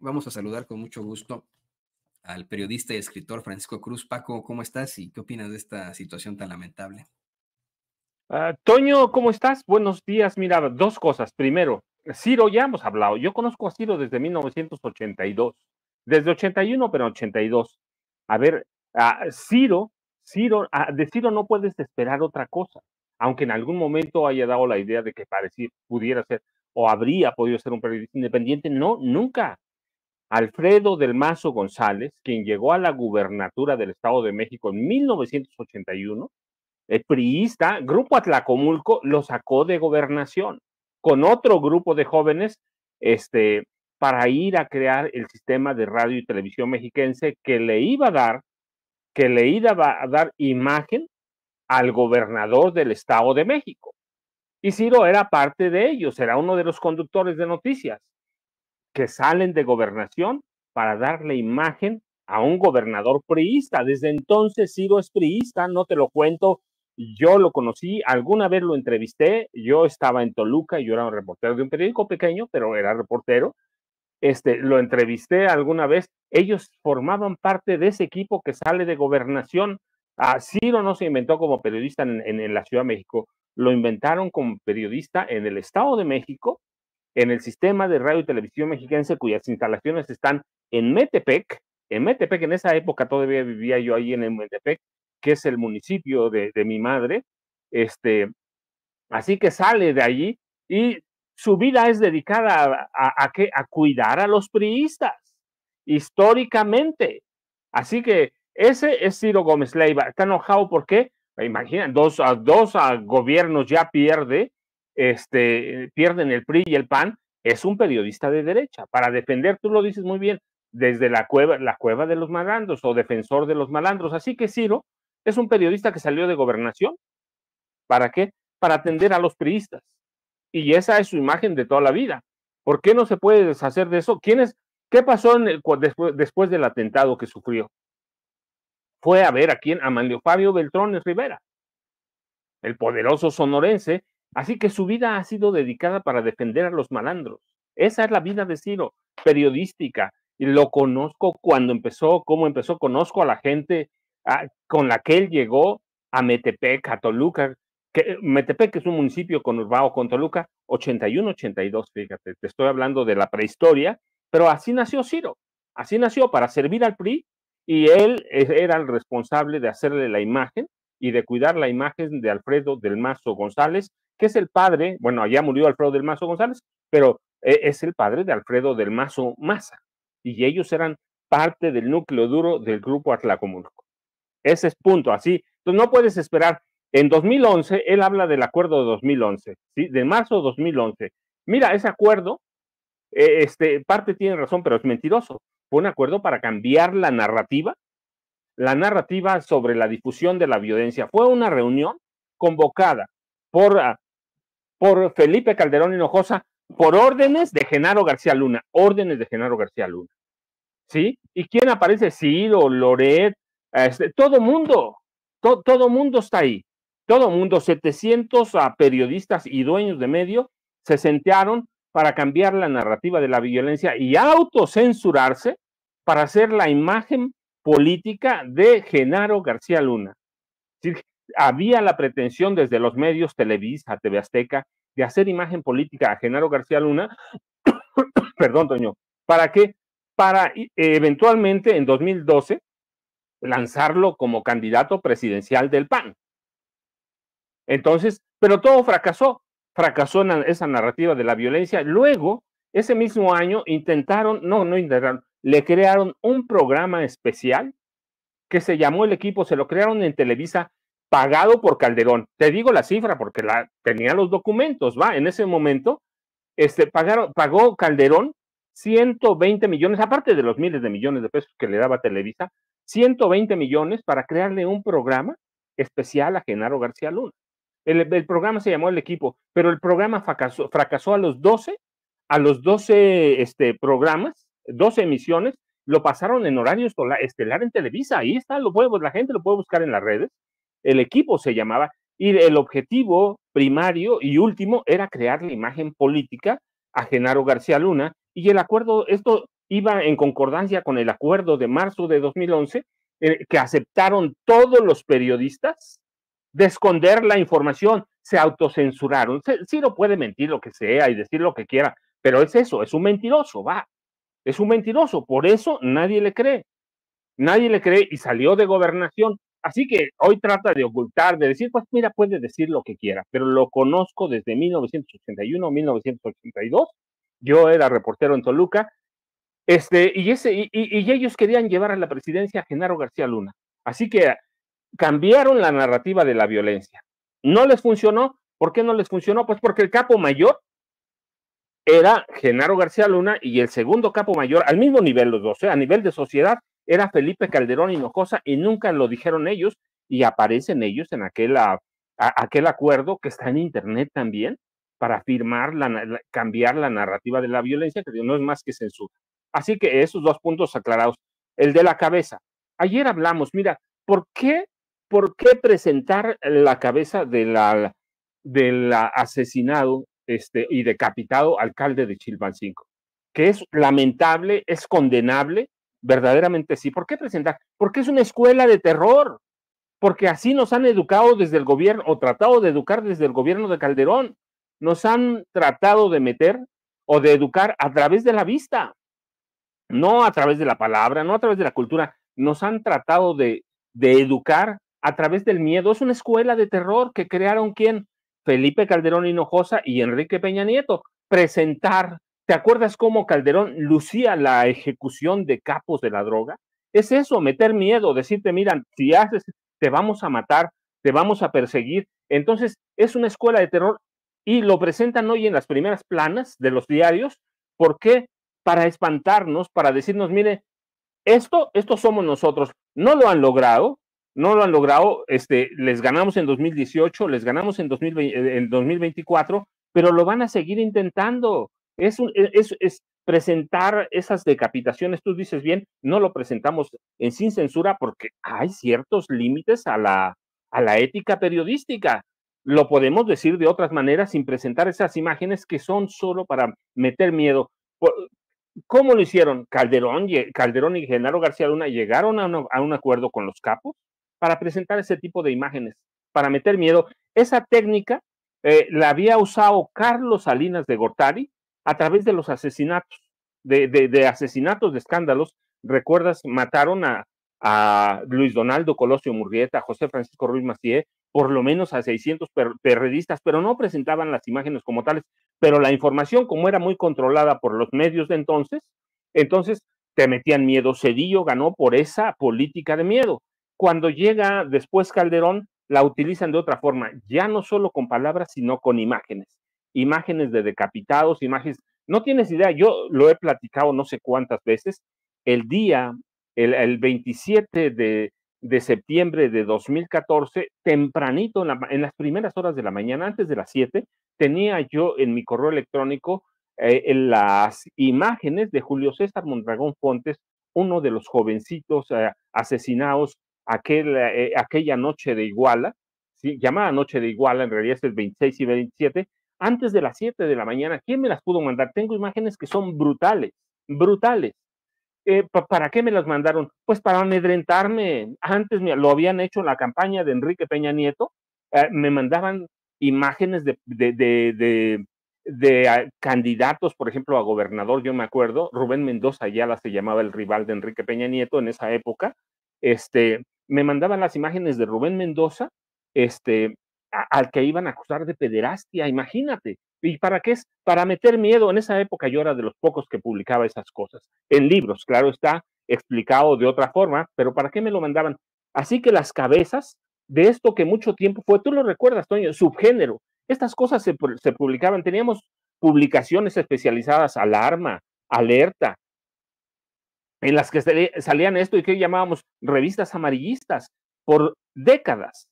vamos a saludar con mucho gusto al periodista y escritor Francisco Cruz. Paco, ¿cómo estás y qué opinas de esta situación tan lamentable? Ah, Toño, ¿cómo estás? Buenos días. Mira, dos cosas. Primero, Ciro, ya hemos hablado. Yo conozco a Ciro desde 1982. Desde 81, pero 82. A ver, ah, Ciro, Ciro, ah, de Ciro no puedes esperar otra cosa, aunque en algún momento haya dado la idea de que parecía, pudiera ser o habría podido ser un periodista independiente. No, nunca. Alfredo del Mazo González, quien llegó a la gubernatura del Estado de México en 1981, el priista, Grupo Atlacomulco, lo sacó de gobernación con otro grupo de jóvenes este, para ir a crear el sistema de radio y televisión mexiquense que le iba a dar, que le iba a dar imagen al gobernador del Estado de México. Y Ciro era parte de ellos, era uno de los conductores de noticias que salen de gobernación para darle imagen a un gobernador priista. Desde entonces Ciro es priista, no te lo cuento, yo lo conocí, alguna vez lo entrevisté, yo estaba en Toluca, yo era un reportero de un periódico pequeño, pero era reportero, este, lo entrevisté alguna vez, ellos formaban parte de ese equipo que sale de gobernación. A ah, Ciro no se inventó como periodista en la Ciudad de México, lo inventaron como periodista en el Estado de México, en el sistema de radio y televisión mexicense, cuyas instalaciones están en Metepec. En Metepec, en esa época todavía vivía yo ahí en Metepec, que es el municipio de, mi madre. Este, así que sale de allí y su vida es dedicada a, a cuidar a los priistas, históricamente. Así que ese es Ciro Gómez Leiva. Está enojado, ¿por qué? imaginan, dos, a, dos a gobiernos ya pierde, este, pierden el PRI y el PAN, es un periodista de derecha. Para defender, tú lo dices muy bien, desde la cueva, la cueva de los malandros o defensor de los malandros. Así que Ciro es un periodista que salió de gobernación. ¿Para qué? Para atender a los priistas. Y esa es su imagen de toda la vida. ¿Por qué no se puede deshacer de eso? ¿Quién ¿Qué pasó después del atentado que sufrió? fue a ver a quién, a Manlio Fabio Beltrones Rivera, el poderoso sonorense, así que su vida ha sido dedicada para defender a los malandros. Esa es la vida de Ciro, periodística. Y lo conozco cuando empezó, cómo empezó, conozco a la gente con la que él llegó a Metepec, a Toluca, que, eh, Metepec es un municipio con conurbado con Toluca, 81-82, fíjate, te estoy hablando de la prehistoria, pero así nació Ciro, así nació para servir al PRI y él eh, era el responsable de hacerle la imagen y de cuidar la imagen de Alfredo del Mazo González, que es el padre, bueno, allá murió Alfredo del Mazo González, pero e, es el padre de Alfredo del Mazo Maza, y ellos eran parte del núcleo duro del grupo Atlacomulco. Ese es punto, así. Entonces no puedes esperar. En 2011, él habla del acuerdo de 2011, ¿sí? de marzo de 2011. Mira, ese acuerdo eh, este, parte tiene razón, pero es mentiroso. Fue un acuerdo para cambiar la narrativa, la narrativa sobre la difusión de la violencia. Fue una reunión convocada por, ah, por Felipe Calderón Hinojosa por órdenes de Genaro García Luna, órdenes de Genaro García Luna. ¿Sí? ¿Y quién aparece? Ciro, Loret, este, todo mundo, todo mundo está ahí. Todo mundo, 700 ah, periodistas y dueños de medio se sentaron para cambiar la narrativa de la violencia y autocensurarse para hacer la imagen política de Genaro García Luna. había la pretensión desde los medios Televisa, TV Azteca, de hacer imagen política a Genaro García Luna, perdón, Toño, ¿para que, Para eventualmente en 2012 lanzarlo como candidato presidencial del PAN. Entonces, pero todo fracasó, fracasó esa narrativa de la violencia. Luego, ese mismo año, intentaron, no, no intentaron, le crearon un programa especial que se llamó El Equipo, se lo crearon en Televisa, pagado por Calderón. Te digo la cifra porque la, tenía los documentos, ¿va? En ese momento, este, pagaron, pagó Calderón 120 millones, aparte de los miles de millones de pesos que le daba Televisa, 120 millones para crearle un programa especial a Genaro García Luna. El, programa se llamó El Equipo, pero el programa fracasó, a los 12, a los 12 este, programas, 12 emisiones, lo pasaron en horario estelar en Televisa, ahí está, lo la gente lo puede buscar en las redes. El Equipo se llamaba, y el objetivo primario y último era crear la imagen política a Genaro García Luna, y el acuerdo, esto iba en concordancia con el acuerdo de marzo de 2011, eh, que aceptaron todos los periodistas, de esconder la información, se autocensuraron. no puede mentir lo que sea y decir lo que quiera, pero es eso, es un mentiroso, va. Es un mentiroso, por eso nadie le cree. Nadie le cree y salió de gobernación. Así que hoy trata de ocultar, de decir, pues mira, puede decir lo que quiera, pero lo conozco desde 1981, 1982. Yo era reportero en Toluca. Este, y, ese, y ellos querían llevar a la presidencia a Genaro García Luna. Así que cambiaron la narrativa de la violencia. No les funcionó. ¿Por qué no les funcionó? Pues porque el capo mayor era Genaro García Luna y el segundo capo mayor, al mismo nivel los dos, ¿eh? a nivel de sociedad, era Felipe Calderón Hinojosa y nunca lo dijeron ellos y aparecen ellos en aquel, aquel acuerdo que está en internet también para firmar, cambiar la narrativa de la violencia, que no es más que censura. Así que esos dos puntos aclarados. El de la cabeza. Ayer hablamos, mira, ¿por qué ¿por qué presentar la cabeza del asesinado este, y decapitado alcalde de Chilpancingo? Que es lamentable, es condenable, verdaderamente sí. ¿Por qué presentar? Porque es una escuela de terror, porque así nos han educado desde el gobierno, o tratado de educar desde el gobierno de Calderón. Nos han tratado de meter o de educar a través de la vista, no a través de la palabra, no a través de la cultura. Nos han tratado de, de educar a través del miedo. Es una escuela de terror que crearon quién? Felipe Calderón Hinojosa y Enrique Peña Nieto. Presentar, ¿te acuerdas cómo Calderón lucía la ejecución de capos de la droga? Es eso, meter miedo, decirte, miran, si haces, te vamos a matar, te vamos a perseguir. Entonces, es una escuela de terror y lo presentan hoy en las primeras planas de los diarios. ¿Por qué? Para espantarnos, para decirnos, mire, esto, esto somos nosotros. No lo han logrado, no lo han logrado, este, les ganamos en 2018, les ganamos en, eh, en 2024, pero lo van a seguir intentando. E, es, es, presentar esas decapitaciones, tú dices bien, no lo presentamos en sin censura porque hay ciertos límites a la, a la ética periodística. Lo podemos decir de otras maneras sin presentar esas imágenes que son solo para meter miedo. ¿Cómo lo hicieron? Calderón, Calderón y Genaro García Luna llegaron a un acuerdo con los capos para presentar ese tipo de imágenes, para meter miedo. Esa técnica eh, la había usado Carlos Salinas de Gortari a través de los asesinatos, de, asesinatos, de escándalos. Recuerdas, mataron a, Luis Donaldo Colosio Murrieta, a José Francisco Ruiz Macié, por lo menos a 600 periodistas, pero no presentaban las imágenes como tales. Pero la información, como era muy controlada por los medios de entonces, entonces te metían miedo. Cedillo ganó por esa política de miedo. Cuando llega después Calderón, la utilizan de otra forma, ya no solo con palabras, sino con imágenes. Imágenes de decapitados, imágenes... No tienes idea, yo lo he platicado no sé cuántas veces. El día, el, 27 de, septiembre de 2014, tempranito, en, las primeras horas de la mañana, antes de las 7, tenía yo en mi correo electrónico eh, las imágenes de Julio César Mondragón Fontes, uno de los jovencitos eh, asesinados aquel, eh, aquella noche de Iguala, llamada noche de Iguala, en realidad es el 26 y 27, antes de las 7 de la mañana, ¿quién me las pudo mandar? Tengo imágenes que son brutales, brutales. Eh, ¿Para qué me las mandaron? Pues para amedrentarme. Antes me, lo habían hecho en la campaña de Enrique Peña Nieto. Eh, me mandaban imágenes de, ah, candidatos, por ejemplo, a gobernador, yo me acuerdo, Rubén Mendoza Ayala se llamaba el rival de Enrique Peña Nieto en esa época, este, me mandaban las imágenes de Rubén Mendoza, este, al que iban a acusar de pederastia, imagínate. ¿Y para qué es? Para meter miedo. En esa época yo era de los pocos que publicaba esas cosas. En libros, claro está, explicado de otra forma, pero ¿para qué me lo mandaban? Así que las cabezas de esto que mucho tiempo fue, tú lo recuerdas, Toño, subgénero. Estas cosas se, se publicaban, teníamos publicaciones especializadas, Alarma, Alerta, en las que salían esto y que llamábamos revistas amarillistas por décadas.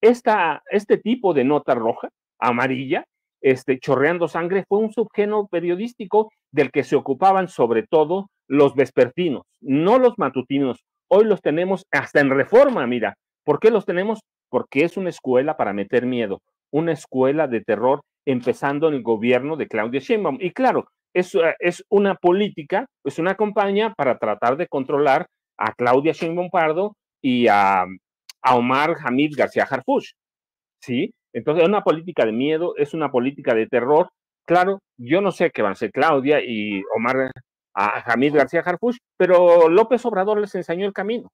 Esta, este tipo de nota roja, amarilla, este, chorreando sangre, fue un subgénero periodístico del que se ocupaban sobre todo los vespertinos, no los matutinos. Hoy los tenemos hasta en reforma, mira. ¿Por qué los tenemos? Porque es una escuela para meter miedo, una escuela de terror, empezando en el gobierno de Claudia Sheinbaum. Y claro, eh, es, una política, es una campaña para tratar de controlar a Claudia Sheinbaum Pardo y a, Omar Hamid García Harfush. ¿Sí? Entonces, es una política de miedo, es una política de terror. Claro, yo no sé qué van a ser Claudia y Omar a Hamid García Harfush, pero López Obrador les enseñó el camino.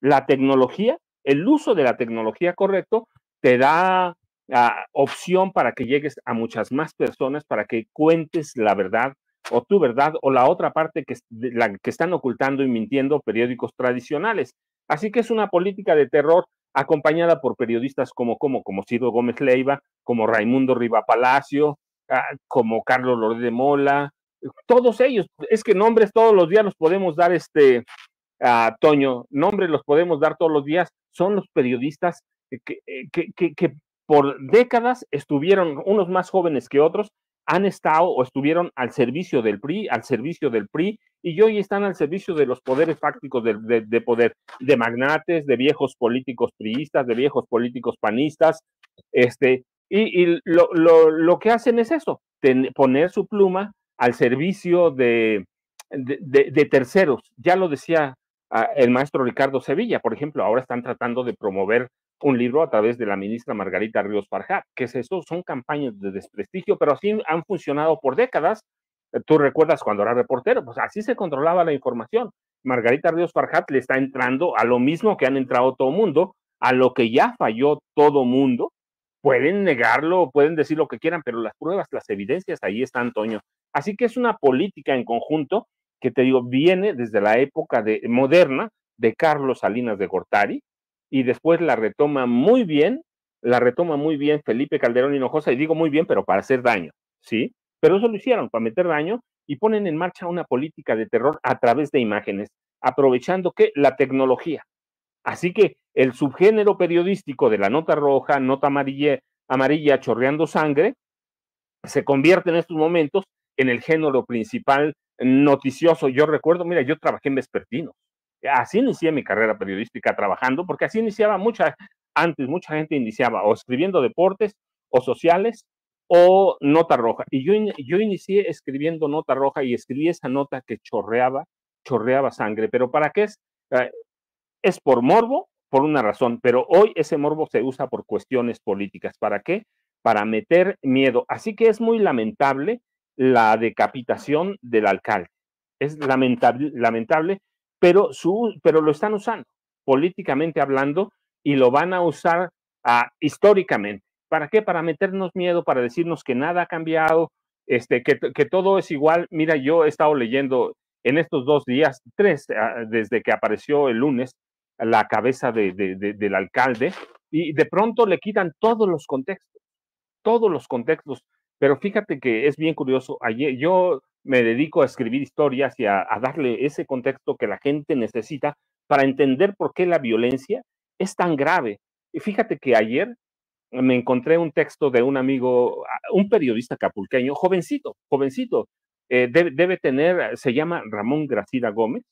La tecnología, el uso de la tecnología correcto, te da ah, opción para que llegues a muchas más personas, para que cuentes la verdad, o tú, verdad o la otra parte que, la que están ocultando y mintiendo periódicos tradicionales. Así que es una política de terror acompañada por periodistas como, como, como Ciro Gómez Leiva, como Raimundo Riva Palacio, ah, como Carlos Lorde de Mola, todos ellos, es que nombres todos los días los podemos dar, este, a Toño, nombres los podemos dar todos los días, son los periodistas que, que por décadas estuvieron, unos más jóvenes que otros, han estado o estuvieron al servicio del PRI, al servicio del PRI, y hoy están al servicio de los poderes fácticos de, poder, de magnates, de viejos políticos priistas, de viejos políticos panistas, este, y, lo, que hacen es eso, poner su pluma al servicio de, de terceros. Ya lo decía ah, el maestro Ricardo Sevilla, por ejemplo, ahora están tratando de promover un libro a través de la ministra Margarita Ríos Farjat. que Son campañas de desprestigio, pero así han funcionado por décadas. Eh, tú recuerdas cuando era reportero, pues así se controlaba la información. Margarita Ríos Farjat le está entrando a lo mismo que han entrado todo mundo, a lo que ya falló todo mundo. Pueden negarlo, pueden decir lo que quieran, pero las pruebas, las evidencias, ahí está Antonio. Así que es una política en conjunto que te digo, viene desde la época de, moderna de Carlos Salinas de Gortari, y después la retoma muy bien, la retoma muy bien Felipe Calderón Hinojosa, y digo muy bien, pero para hacer daño, ¿sí? Pero eso lo hicieron, para meter daño, y ponen en marcha una política de terror a través de imágenes, aprovechando que la tecnología. Así que el subgénero periodístico de la nota roja, nota amarilla, amarilla chorreando sangre, se convierte en estos momentos en el género principal noticioso. Yo recuerdo, mira, yo trabajé en Vespertinos, Así inicié mi carrera periodística trabajando, porque así iniciaba mucha, antes mucha gente iniciaba o escribiendo deportes o sociales o nota roja. Y yo, inicié escribiendo nota roja y escribí esa nota que chorreaba, chorreaba sangre. Pero ¿para qué es? Ah, es por morbo, por una razón, pero hoy ese morbo se usa por cuestiones políticas. ¿Para qué? Para meter miedo. Así que es muy lamentable la decapitación del alcalde. Es lamentable, lamentable pero, su, pero lo están usando políticamente hablando y lo van a usar ah, históricamente. ¿Para qué? Para meternos miedo, para decirnos que nada ha cambiado, este, que, todo es igual. Mira, yo he estado leyendo en estos dos días, tres, ah, desde que apareció el lunes, la cabeza del alcalde, y de pronto le quitan todos los contextos, todos los contextos. Pero fíjate que es bien curioso. Ayer yo me dedico a escribir historias y a, darle ese contexto que la gente necesita para entender por qué la violencia es tan grave. Y fíjate que ayer me encontré un texto de un amigo, un periodista capulqueño, jovencito, jovencito, eh, debe, tener, se llama Ramón Gracida Gómez,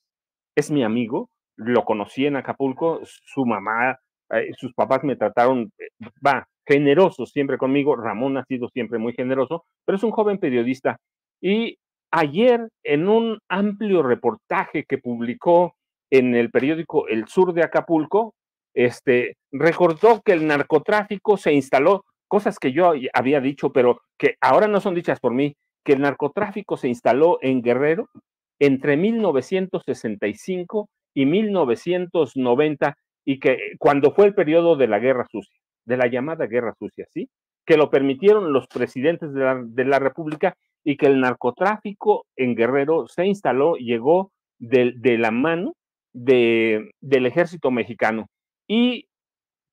es mi amigo, lo conocí en Acapulco, su mamá, eh, sus papás me trataron, eh, va, generoso siempre conmigo, Ramón ha sido siempre muy generoso, pero es un joven periodista y Ayer, en un amplio reportaje que publicó en el periódico El Sur de Acapulco, este, recordó que el narcotráfico se instaló, cosas que yo había dicho, pero que ahora no son dichas por mí, que el narcotráfico se instaló en Guerrero entre 1965 y 1990 y que eh, cuando fue el periodo de la guerra sucia, de la llamada guerra sucia, ¿sí? Que lo permitieron los presidentes de la, de la República y que el narcotráfico en Guerrero se instaló, llegó de, la mano del ejército mexicano. Y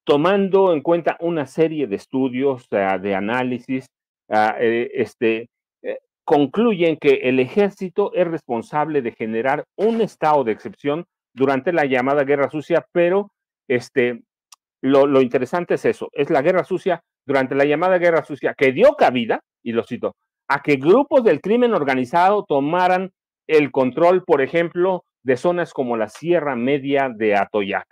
tomando en cuenta una serie de estudios, de análisis, ah, eh, este, eh, concluyen que el ejército es responsable de generar un estado de excepción durante la llamada Guerra Sucia, pero este, lo, lo interesante es eso, es la Guerra Sucia, durante la llamada Guerra Sucia, que dio cabida, y lo cito, a que grupos del crimen organizado tomaran el control, por ejemplo, de zonas como la Sierra Media de Atoyac.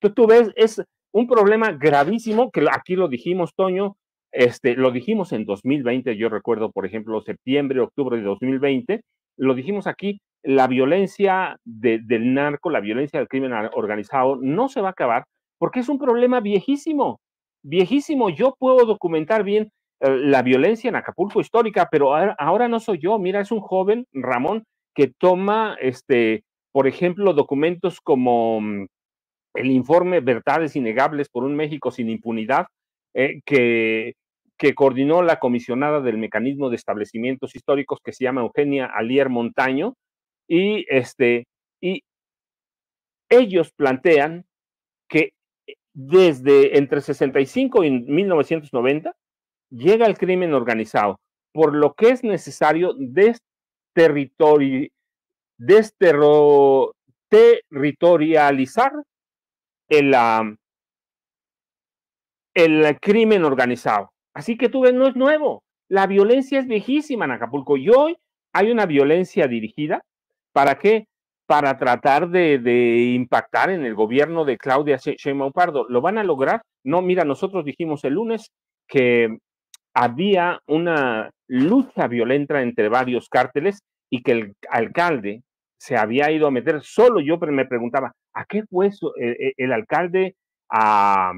Tú, tú ves, es un problema gravísimo que aquí lo dijimos, Toño, este, lo dijimos en 2020, yo recuerdo, por ejemplo, septiembre, octubre de 2020, lo dijimos aquí, la violencia del narco, la violencia del crimen organizado no se va a acabar porque es un problema viejísimo, viejísimo. Yo puedo documentar bien eh, la violencia en Acapulco histórica, pero ahora no soy yo, mira, es un joven, Ramón, que toma, este, por ejemplo, documentos como mm, el informe Verdades Innegables por un México sin impunidad, eh, que, que coordinó la comisionada del Mecanismo de Establecimientos Históricos, que se llama Eugenia Alier Montaño, y, este, y ellos plantean que eh, desde entre 65 y 1990, llega el crimen organizado, por lo que es necesario desterritorializar el, el crimen organizado. Así que tú ves, no es nuevo. La violencia es viejísima en Acapulco y hoy hay una violencia dirigida. ¿Para qué? Para tratar de, impactar en el gobierno de Claudia Sheinbaum Pardo. ¿Lo van a lograr? No, mira, nosotros dijimos el lunes que había una lucha violenta entre varios cárteles y que el alcalde se había ido a meter. Solo yo me preguntaba, ¿a qué fue ¿E, e, El, alcalde a,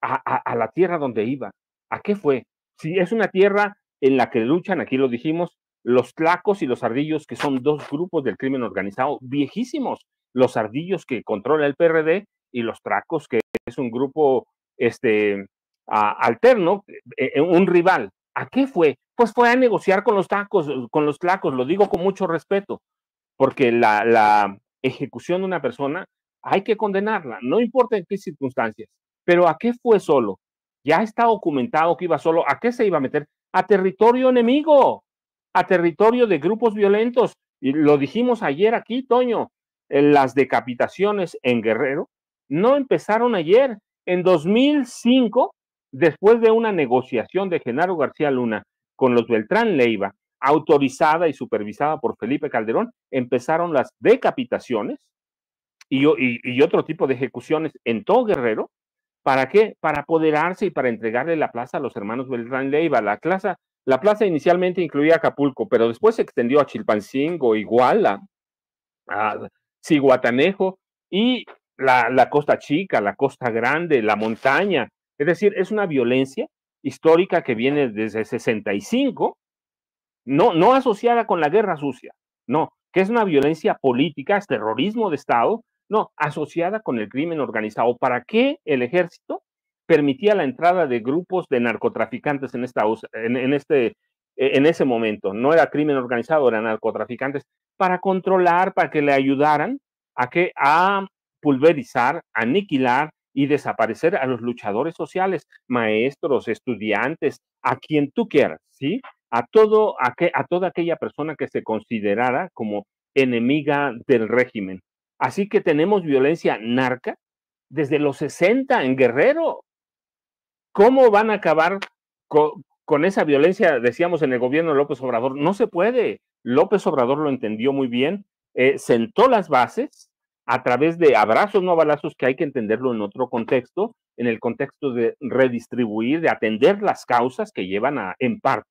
a, la tierra donde iba? ¿A qué fue? Si es una tierra en la que luchan, aquí lo dijimos, los tlacos y los ardillos, que son dos grupos del crimen organizado viejísimos. Los ardillos que controla el PRD y los tracos, que es un grupo este, alterno, eh, eh, un rival. ¿A qué fue? Pues fue a negociar con los tacos, eh, con los tlacos, lo digo con mucho respeto, porque la, la ejecución de una persona hay que condenarla, no importa en qué circunstancias. Pero ¿a qué fue solo? Ya está documentado que iba solo. ¿A qué se iba a meter? A territorio enemigo, a territorio de grupos violentos. Y lo dijimos ayer aquí, Toño. Las decapitaciones en Guerrero no empezaron ayer. En 2005 después de una negociación de Genaro García Luna con los Beltrán Leiva, autorizada y supervisada por Felipe Calderón, empezaron las decapitaciones y, otro tipo de ejecuciones en todo Guerrero. ¿Para qué? Para apoderarse y para entregarle la plaza a los hermanos Beltrán Leiva. La, plaza, la plaza inicialmente incluía Acapulco, pero después se extendió a Chilpancingo, Iguala, a Ciguatanejo y la, la Costa Chica, la Costa Grande, la montaña, es decir, es una violencia histórica que viene desde 65, no, no asociada con la guerra sucia, no, que es una violencia política, es terrorismo de Estado, no, asociada con el crimen organizado. ¿Para qué el ejército permitía la entrada de grupos de narcotraficantes en, esta, en este, e, en ese momento? No era crimen organizado, eran narcotraficantes, para controlar, para que le ayudaran a, que, a pulverizar, aniquilar, y desaparecer a los luchadores sociales, maestros, estudiantes, a quien tú quieras, ¿sí? A, todo, a, a toda aquella persona que se considerara como enemiga del régimen. Así que tenemos violencia narca desde los 60 en Guerrero. ¿Cómo van a acabar con, esa violencia, decíamos, en el gobierno de López Obrador? No se puede. López Obrador lo entendió muy bien, eh, sentó las bases a través de abrazos, no balazos, que hay que entenderlo en otro contexto, en el contexto de redistribuir, de atender las causas que llevan a, en parte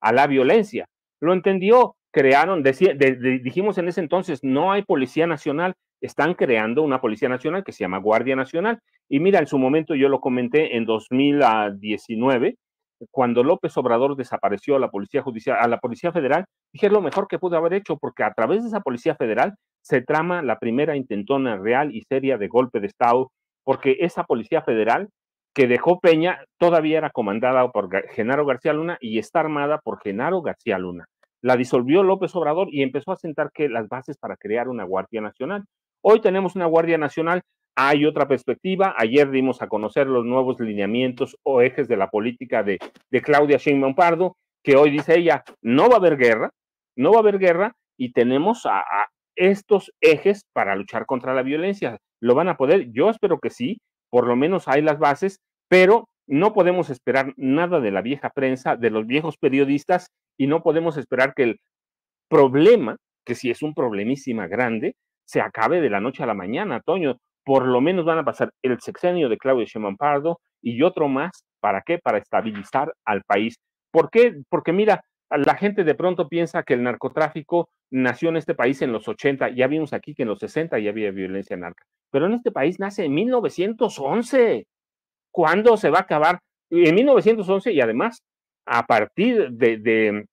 a la violencia. Lo entendió, crearon, dijimos en ese entonces, no hay Policía Nacional, están creando una Policía Nacional que se llama Guardia Nacional. Y mira, en su momento yo lo comenté en 2019, cuando López Obrador desapareció a la Policía Judicial, a la Policía Federal, dije lo mejor que pudo haber hecho, porque a través de esa Policía Federal se trama la primera intentona real y seria de golpe de Estado, porque esa Policía Federal que dejó Peña todavía era comandada por Genaro García Luna y está armada por Genaro García Luna. La disolvió López Obrador y empezó a sentar que las bases para crear una Guardia Nacional. Hoy tenemos una Guardia Nacional, hay otra perspectiva. Ayer dimos a conocer los nuevos lineamientos o ejes de la política de, Claudia Sheinbaum Pardo, que hoy dice ella, no va a haber guerra, no va a haber guerra y tenemos a, estos ejes para luchar contra la violencia. ¿Lo van a poder? Yo espero que sí, por lo menos hay las bases, pero no podemos esperar nada de la vieja prensa, de los viejos periodistas, y no podemos esperar que el problema, que si es un problemísima grande, se acabe de la noche a la mañana, Toño. Por lo menos van a pasar el sexenio de Claudio Sheinbaum y otro más. ¿Para qué? Para estabilizar al país. ¿Por qué? Porque mira, la gente de pronto piensa que el narcotráfico nació en este país en los 80, ya vimos aquí que en los 60 ya había violencia narca, pero en este país nace en 1911. ¿Cuándo se va a acabar? En 1911 y además, a partir de,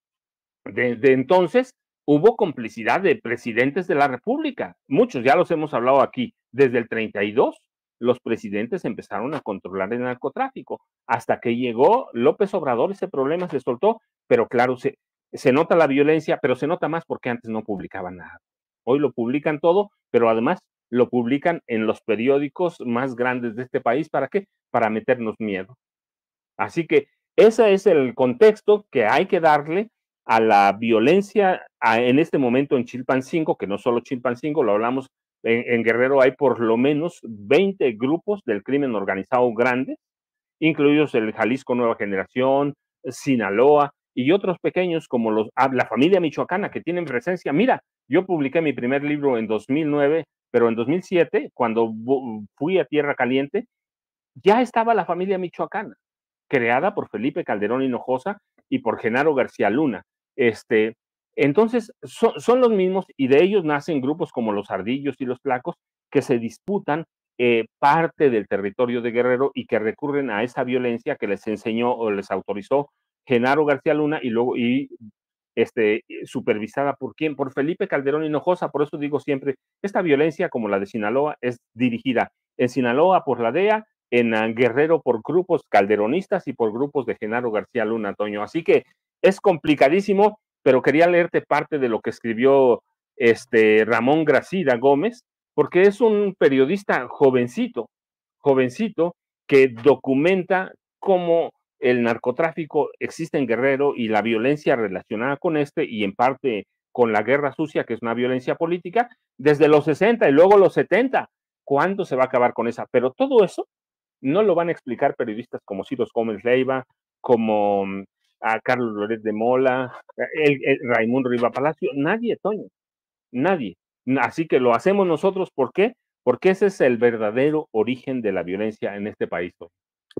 entonces, hubo complicidad de presidentes de la República. Muchos ya los hemos hablado aquí. Desde el 32, los presidentes empezaron a controlar el narcotráfico. Hasta que llegó López Obrador, ese problema se soltó pero claro, se, se nota la violencia, pero se nota más porque antes no publicaban nada. Hoy lo publican todo, pero además lo publican en los periódicos más grandes de este país. ¿Para qué? Para meternos miedo. Así que ese es el contexto que hay que darle a la violencia en este momento en Chilpancingo, que no solo Chilpancingo, lo hablamos en, en Guerrero, hay por lo menos 20 grupos del crimen organizado grandes, incluidos el Jalisco Nueva Generación, Sinaloa, y otros pequeños como los, ah, la familia michoacana que tienen presencia. Mira, yo publiqué mi primer libro en 2009, pero en 2007, cuando fui a Tierra Caliente, ya estaba la familia michoacana, creada por Felipe Calderón Hinojosa y por Genaro García Luna. Este, entonces, son, los mismos y de ellos nacen grupos como los ardillos y los placos que se disputan eh, parte del territorio de Guerrero y que recurren a esa violencia que les enseñó o les autorizó Genaro García Luna y luego y este, supervisada por quién? Por Felipe Calderón Hinojosa. Por eso digo siempre, esta violencia como la de Sinaloa es dirigida en Sinaloa por la DEA, en ah, Guerrero por grupos calderonistas y por grupos de Genaro García Luna, Toño Así que es complicadísimo, pero quería leerte parte de lo que escribió este Ramón Gracida Gómez, porque es un periodista jovencito, jovencito que documenta cómo el narcotráfico existe en Guerrero y la violencia relacionada con este y en parte con la guerra sucia, que es una violencia política, desde los 60 y luego los 70. ¿Cuándo se va a acabar con esa? Pero todo eso no lo van a explicar periodistas como Ciro Gómez Leiva, como mm, a Carlos Loret de Mola, el, Raimundo Riva Palacio, nadie, Toño, nadie. Así que lo hacemos nosotros, ¿por qué? Porque ese es el verdadero origen de la violencia en este país.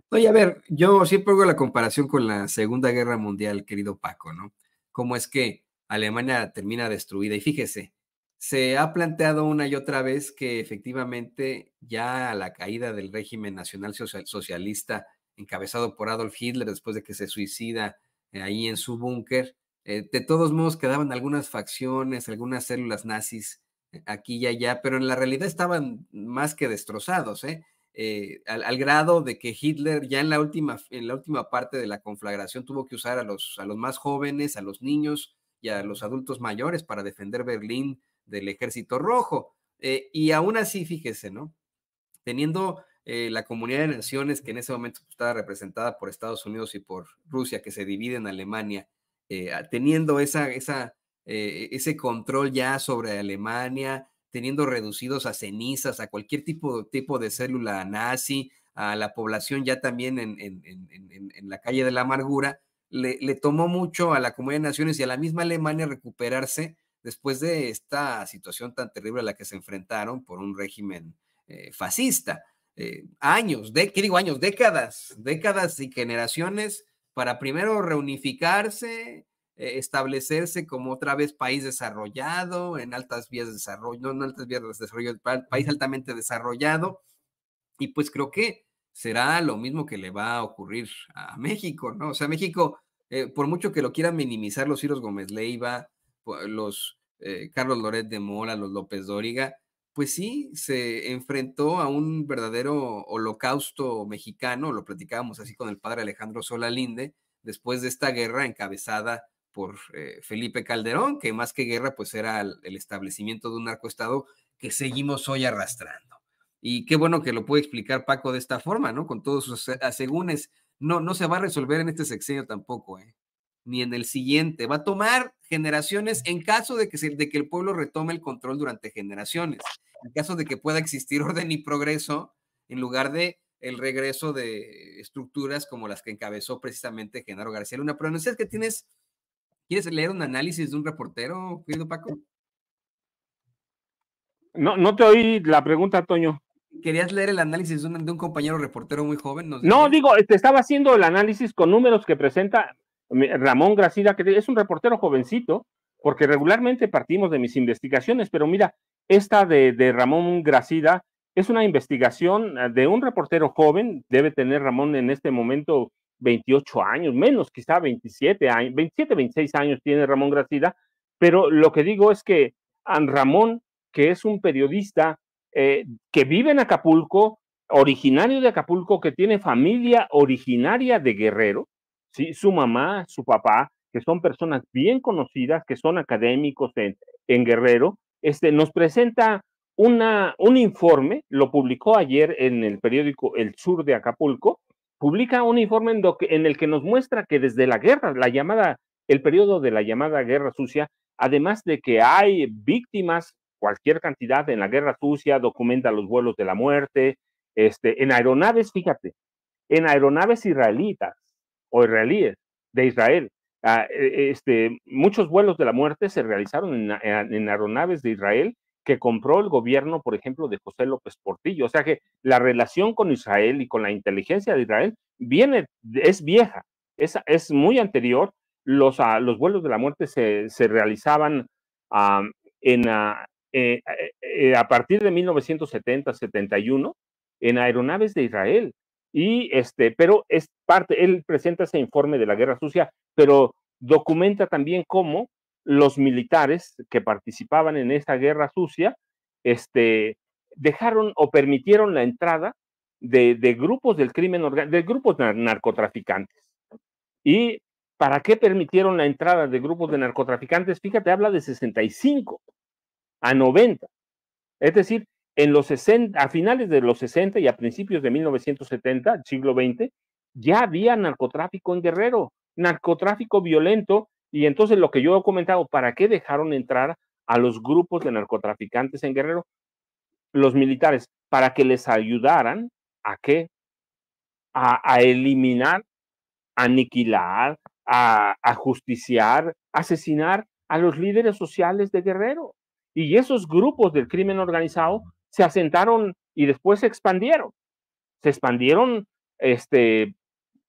Oye, a ver, yo siempre hago la comparación con la Segunda Guerra Mundial, querido Paco, ¿no? Cómo es que Alemania termina destruida. Y fíjese, se ha planteado una y otra vez que efectivamente ya a la caída del régimen nacional socialista encabezado por Adolf Hitler después de que se suicida eh, ahí en su búnker, eh, de todos modos quedaban algunas facciones, algunas células nazis eh, aquí y allá, pero en la realidad estaban más que destrozados, ¿eh? Eh, al, grado de que Hitler ya en la, última, en la última parte de la conflagración tuvo que usar a los, a los más jóvenes, a los niños y a los adultos mayores para defender Berlín del ejército rojo. Eh, y aún así, fíjese, ¿no? Teniendo eh, la comunidad de naciones que en ese momento estaba representada por Estados Unidos y por Rusia, que se divide en Alemania, teniendo esa, esa, ese control ya sobre Alemania, teniendo reducidos a cenizas, a cualquier tipo, tipo de célula nazi, a la población ya también en, la calle de la amargura, le, tomó mucho a la Comunidad de Naciones y a la misma Alemania recuperarse después de esta situación tan terrible a la que se enfrentaron por un régimen eh, fascista. Eh, años, de, ¿qué digo años? Décadas, décadas y generaciones para primero reunificarse, eh, establecerse como otra vez país desarrollado, en altas vías de desarrollo, no en altas vías de desarrollo, país altamente desarrollado. Y pues creo que será lo mismo que le va a ocurrir a México, ¿no? O sea, México, eh, por mucho que lo quieran minimizar los Ciros Gómez Leiva, los eh, Carlos Loret de Mora, los López Dóriga, pues sí, se enfrentó a un verdadero holocausto mexicano, lo platicábamos así con el padre Alejandro Solalinde, después de esta guerra encabezada por eh, Felipe Calderón, que más que guerra, pues era el, establecimiento de un narcoestado que seguimos hoy arrastrando. Y qué bueno que lo puede explicar Paco de esta forma, ¿no? Con todos sus asegúnes. No, no se va a resolver en este sexenio tampoco, ¿eh? Ni en el siguiente. Va a tomar generaciones en caso de que, de que el pueblo retome el control durante generaciones. En caso de que pueda existir orden y progreso en lugar de el regreso de estructuras como las que encabezó precisamente Genaro García Luna. Pero no sé, es que tienes ¿Quieres leer un análisis de un reportero, querido Paco? No, no te oí la pregunta, Toño. ¿Querías leer el análisis de un, compañero reportero muy joven? No, digo, te este, estaba haciendo el análisis con números que presenta Ramón Gracida, que es un reportero jovencito, porque regularmente partimos de mis investigaciones, pero mira, esta de, de Ramón Gracida es una investigación ah, de un reportero joven, debe tener Ramón en este momento 28 años, menos quizá 27 años, 27, 26 años tiene Ramón Gracida, pero lo que digo es que Ramón, que es un periodista eh, que vive en Acapulco, originario de Acapulco, que tiene familia originaria de Guerrero, ¿sí? su mamá, su papá, que son personas bien conocidas, que son académicos en, en Guerrero, este, nos presenta una, un informe, lo publicó ayer en el periódico El Sur de Acapulco, publica un informe en, el que nos muestra que desde la guerra, la llamada, el periodo de la llamada guerra sucia, además de que hay víctimas, cualquier cantidad en la guerra sucia, documenta los vuelos de la muerte, este, en aeronaves, fíjate, en aeronaves israelitas o israelíes de Israel. Ah, e, e, este, muchos vuelos de la muerte se realizaron en aeronaves de Israel que compró el gobierno, por ejemplo, de José López Portillo. O sea que la relación con Israel y con la inteligencia de Israel viene, es vieja, es, es muy anterior. Los, ah, los vuelos de la muerte se, realizaban en, ah, eh, eh, eh, a partir de 1970-71 en aeronaves de Israel. Y este, pero es parte, él presenta ese informe de la guerra sucia, pero documenta también cómo los militares que participaban en esa guerra sucia, este, dejaron o permitieron la entrada de, grupos del crimen de grupos narcotraficantes. ¿Y para qué permitieron la entrada de grupos de narcotraficantes? Fíjate, habla de 65 a 90. Es decir, en los 60, a finales de los 60 y a principios de 1970, siglo XX, ya había narcotráfico en Guerrero, narcotráfico violento y entonces lo que yo he comentado, ¿para qué dejaron entrar a los grupos de narcotraficantes en Guerrero? Los militares, para que les ayudaran a qué? A, eliminar, aniquilar, a, justiciar, asesinar a los líderes sociales de Guerrero. Y esos grupos del crimen organizado se asentaron y después se expandieron. Se expandieron este,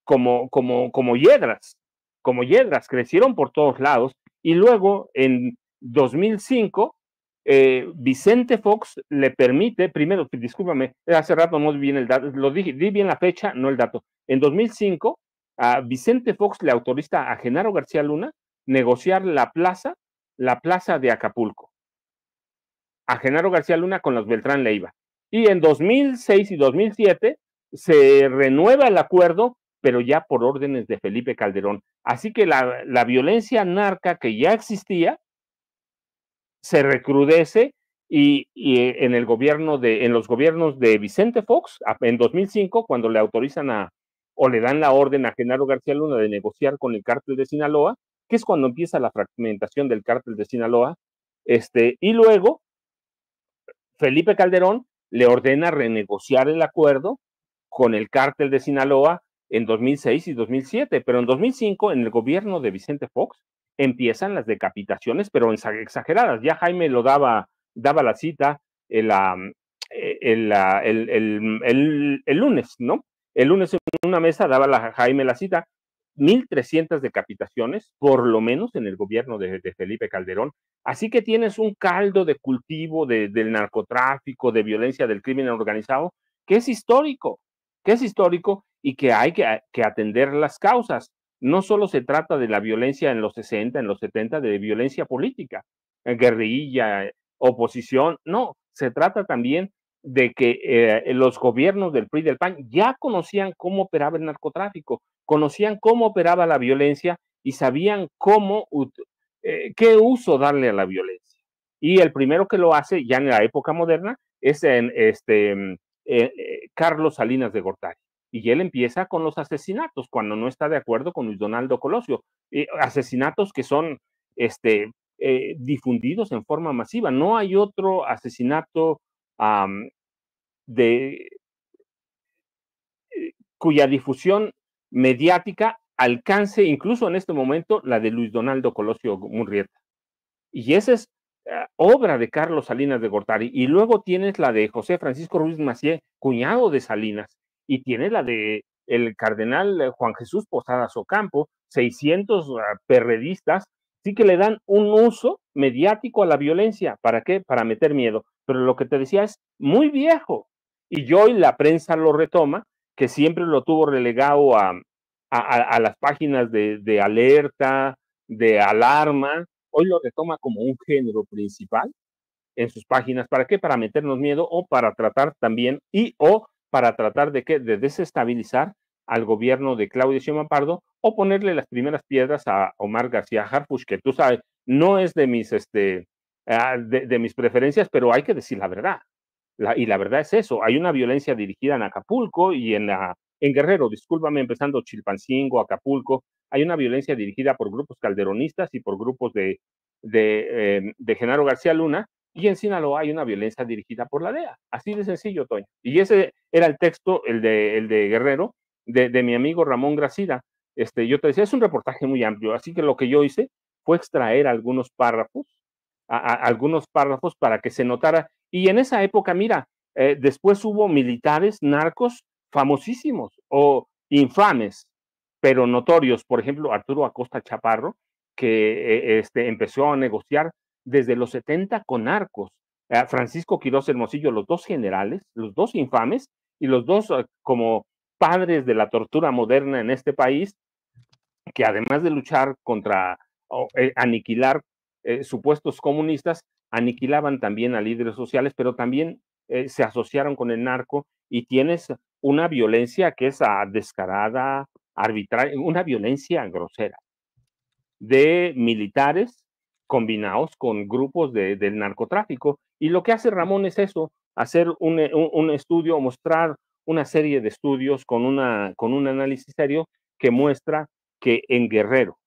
como, como, como hiedras como hiedras, crecieron por todos lados. Y luego, en 2005, eh, Vicente Fox le permite, primero, discúlpame, eh, hace rato no vi bien el dato, lo dije, bien la fecha, no el dato. En 2005, a Vicente Fox le autoriza a Genaro García Luna negociar la plaza, la plaza de Acapulco. A Genaro García Luna con los Beltrán Leiva. Y en 2006 y 2007 se renueva el acuerdo pero ya por órdenes de Felipe Calderón. Así que la, violencia narca que ya existía se recrudece y, eh, en el gobierno de, en los gobiernos de Vicente Fox, en 2005, cuando le autorizan a, o le dan la orden a Genaro García Luna de negociar con el cártel de Sinaloa, que es cuando empieza la fragmentación del cártel de Sinaloa, este, y luego Felipe Calderón le ordena renegociar el acuerdo con el cártel de Sinaloa en 2006 y 2007, pero en 2005, en el gobierno de Vicente Fox, empiezan las decapitaciones, pero exageradas. Ya Jaime lo daba, daba la cita ah, mm, eh, ah, el, lunes, ¿no? El lunes en una mesa daba la, Jaime la cita. 1.300 decapitaciones, por lo menos en el gobierno de, Felipe Calderón. Así que tienes un caldo de cultivo del narcotráfico, de violencia, del crimen organizado, que es histórico, que es histórico y que hay que, atender las causas. No solo se trata de la violencia en los 60, en los 70, de violencia política, eh, guerrilla, oposición, no, se trata también de que eh, los gobiernos del PRI y del PAN ya conocían cómo operaba el narcotráfico, conocían cómo operaba la violencia y sabían cómo, eh, qué uso darle a la violencia. Y el primero que lo hace ya en la época moderna es en este, mm, Carlos Salinas de Gortari y él empieza con los asesinatos cuando no está de acuerdo con Luis Donaldo Colosio. Eh, asesinatos que son este, eh, difundidos en forma masiva. No hay otro asesinato de, eh, cuya difusión mediática alcance incluso en este momento la de Luis Donaldo Colosio Murrieta. Y esa es ah, obra de Carlos Salinas de Gortari. Y luego tienes la de José Francisco Ruiz Macié, cuñado de Salinas, y tiene la de el cardenal eh, Juan Jesús Posadas Ocampo, 600 ah, perredistas, sí que le dan un uso mediático a la violencia. ¿Para qué? Para meter miedo. Pero lo que te decía es muy viejo. Y hoy la prensa lo retoma, que siempre lo tuvo relegado a, a, las páginas de, de alerta, de alarma. Hoy lo retoma como un género principal en sus páginas. ¿Para qué? Para meternos miedo o para tratar también y o para tratar de, de desestabilizar al gobierno de Claudio Sheinbaum Pardo o ponerle las primeras piedras a Omar García Harfuch, que tú sabes, no es de mis, este, ah, de, mis preferencias, pero hay que decir la verdad. y la verdad es eso, hay una violencia dirigida en Acapulco y en, la, en Guerrero, discúlpame, empezando Chilpancingo, Acapulco, hay una violencia dirigida por grupos calderonistas y por grupos de, de, eh, de Genaro García Luna, y en Sinaloa hay una violencia dirigida por la DEA. Así de sencillo, Toño. Y ese era el texto, el de, de Guerrero, de, mi amigo Ramón Gracida. Este, yo te decía, es un reportaje muy amplio, así que lo que yo hice fue extraer algunos párrafos, algunos párrafos para que se notara. Y en esa época, mira, eh, después hubo militares narcos famosísimos o infames, pero notorios. Por ejemplo, Arturo Acosta Chaparro, que eh, este, empezó a negociar desde los 70 con arcos. Ah, Francisco Quirós Hermosillo, los dos generales, los dos infames y los dos ah, como padres de la tortura moderna en este país, que además de luchar contra eh, aniquilar eh, supuestos comunistas, aniquilaban también a líderes sociales, pero también eh, se asociaron con el narco y tienes una violencia que es ah, descarada, arbitraria, una violencia grosera de militares combinados con grupos de, del narcotráfico. Y lo que hace Ramón es eso, hacer eh, un, estudio, mostrar una serie de estudios con, una, con un análisis serio que muestra que en Guerrero,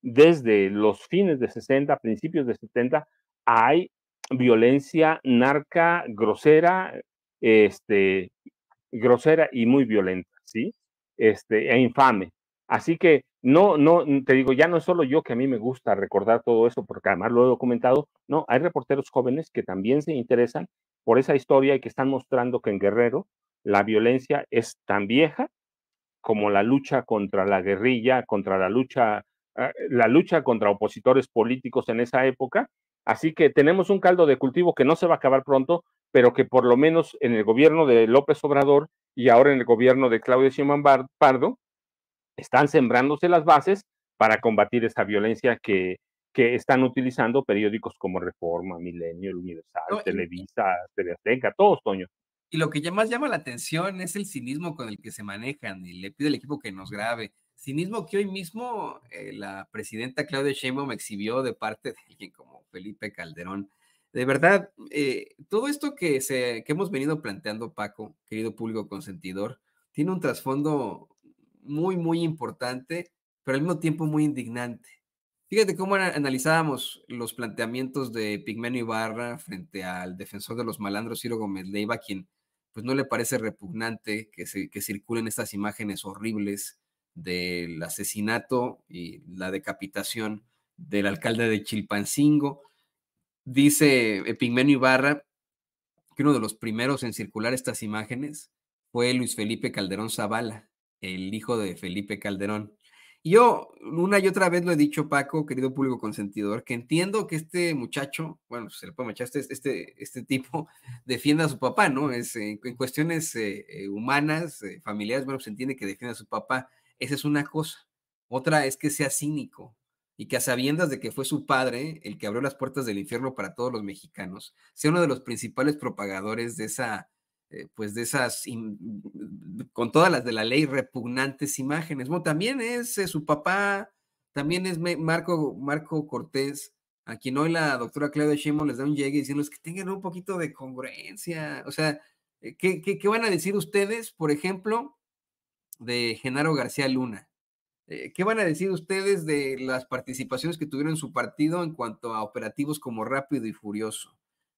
desde los fines de 60, principios de 70, hay violencia narca, grosera, este, grosera y muy violenta, ¿sí? Este, e infame. Así que no, no, mm, te digo, ya no es solo yo que a mí me gusta recordar todo eso, porque además lo he documentado, no, hay reporteros jóvenes que también se interesan por esa historia y que están mostrando que en Guerrero la violencia es tan vieja como la lucha contra la guerrilla, contra la lucha, ah, la lucha contra opositores políticos en esa época. Así que tenemos un caldo de cultivo que no se va a acabar pronto, pero que por lo menos en el gobierno de López Obrador y ahora en el gobierno de Claudio Simón Pardo, están sembrándose las bases para combatir esa violencia que, que están utilizando periódicos como Reforma, Milenio, El Universal, Televisa, Teleazteca, todos, Toño. Y lo que más llama la atención es el cinismo con el que se manejan y le pide al equipo que nos grabe. Cinismo que hoy mismo eh, la presidenta Claudia Sheinbaum exhibió de parte de alguien como Felipe Calderón. De verdad, eh, todo esto que, se, que hemos venido planteando, Paco, querido público consentidor, tiene un trasfondo muy, muy importante, pero al mismo tiempo muy indignante. Fíjate cómo analizábamos los planteamientos de Pigmeno Ibarra frente al defensor de los malandros Ciro Gómez Leiva, quien pues no le parece repugnante que, se, circulen estas imágenes horribles del asesinato y la decapitación del alcalde de Chilpancingo. Dice eh, Pigmeno Ibarra que uno de los primeros en circular estas imágenes fue Luis Felipe Calderón Zavala, el hijo de Felipe Calderón. Y yo una y otra vez lo he dicho, Paco, querido público consentidor, que entiendo que este muchacho, bueno, se le puede echar, este, este, este, tipo, defienda a su papá, ¿no? Es, eh, en, cuestiones eh, eh, humanas, familiares, bueno, se entiende que defienda a su papá. Esa es una cosa. Otra es que sea cínico, y que a sabiendas de que fue su padre el que abrió las puertas del infierno para todos los mexicanos, sea uno de los principales propagadores de esa eh, pues de esas, mm, con todas las de la ley, repugnantes imágenes. Bueno, también es eh, su papá, también es Marco, Marco Cortés, a quien hoy la doctora Claudia Sheinbaum les da un llegue diciendo que tengan un poquito de congruencia. O sea, eh, ¿qué, van a decir ustedes, por ejemplo, de Genaro García Luna? ¿Qué van a decir ustedes de las participaciones que tuvieron su partido en cuanto a operativos como Rápido y Furioso?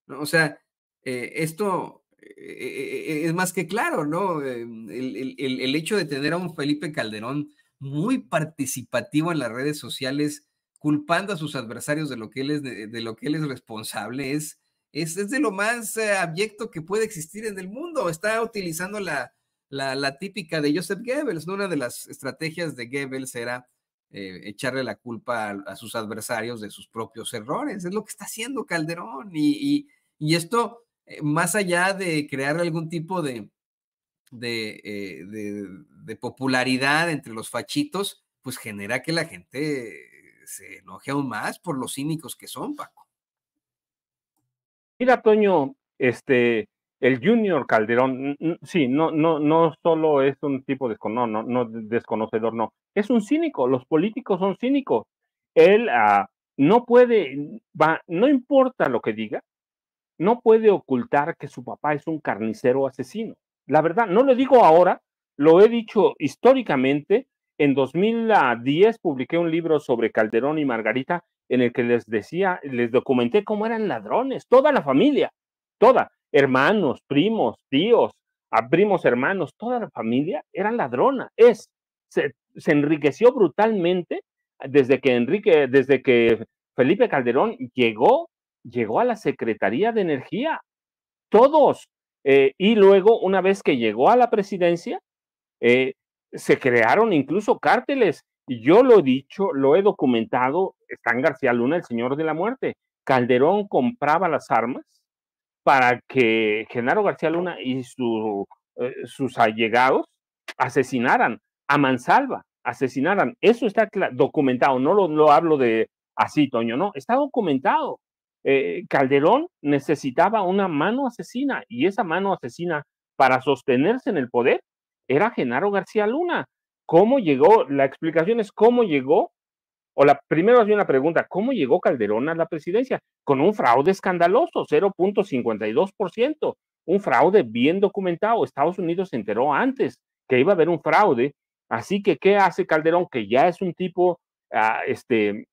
O sea, esto eh, eh, es más que claro, ¿no? Em, el, hecho de tener a un Felipe Calderón muy participativo en las redes sociales, culpando a sus adversarios de lo que él es, de, lo que él es responsable, es, de lo más eh, abyecto que puede existir en el mundo. Está utilizando la, la, típica de Joseph Goebbels, Una de las estrategias de Goebbels era echarle la culpa a, sus adversarios de sus propios errores. Es lo que está haciendo Calderón y, y, y esto eh, más allá de crear algún tipo eh, de, de, popularidad entre los fachitos, pues genera que la gente se enoje aún más por los cínicos que son, Paco. Mira, Toño, este, el Junior Calderón, sí, no, no, no solo es un tipo de, no, no, desconocedor, no, es un cínico, los políticos son cínicos. Él ah, no puede, va, no importa lo que diga, no puede ocultar que su papá es un carnicero asesino. La verdad, no lo digo ahora, lo he dicho históricamente. En 2010 publiqué un libro sobre Calderón y Margarita en el que les decía, les documenté cómo eran ladrones, toda la familia, toda, hermanos, primos, tíos, ah, primos hermanos, toda la familia eran ladrona, es, se, se enriqueció brutalmente desde que Enrique, desde que Felipe Calderón llegó llegó a la Secretaría de Energía, todos. Eh, y luego, una vez que llegó a la presidencia, eh, se crearon incluso cárteles. yo lo he dicho, lo he documentado, está en García Luna, el señor de la muerte. Calderón compraba las armas para que Genaro García Luna y su, eh, sus allegados asesinaran a mansalva, asesinaran. Eso está documentado, no lo, lo hablo de así, Toño, no, está documentado. Eh, Calderón necesitaba una mano asesina y esa mano asesina para sostenerse en el poder era Genaro García Luna. ¿Cómo llegó? La explicación es cómo llegó, o la primero había una pregunta, ¿cómo llegó Calderón a la presidencia? Con un fraude escandaloso, 0.52%, un fraude bien documentado. Estados Unidos se enteró antes que iba a haber un fraude, así que ¿qué hace Calderón? Que ya es un tipo ah, este,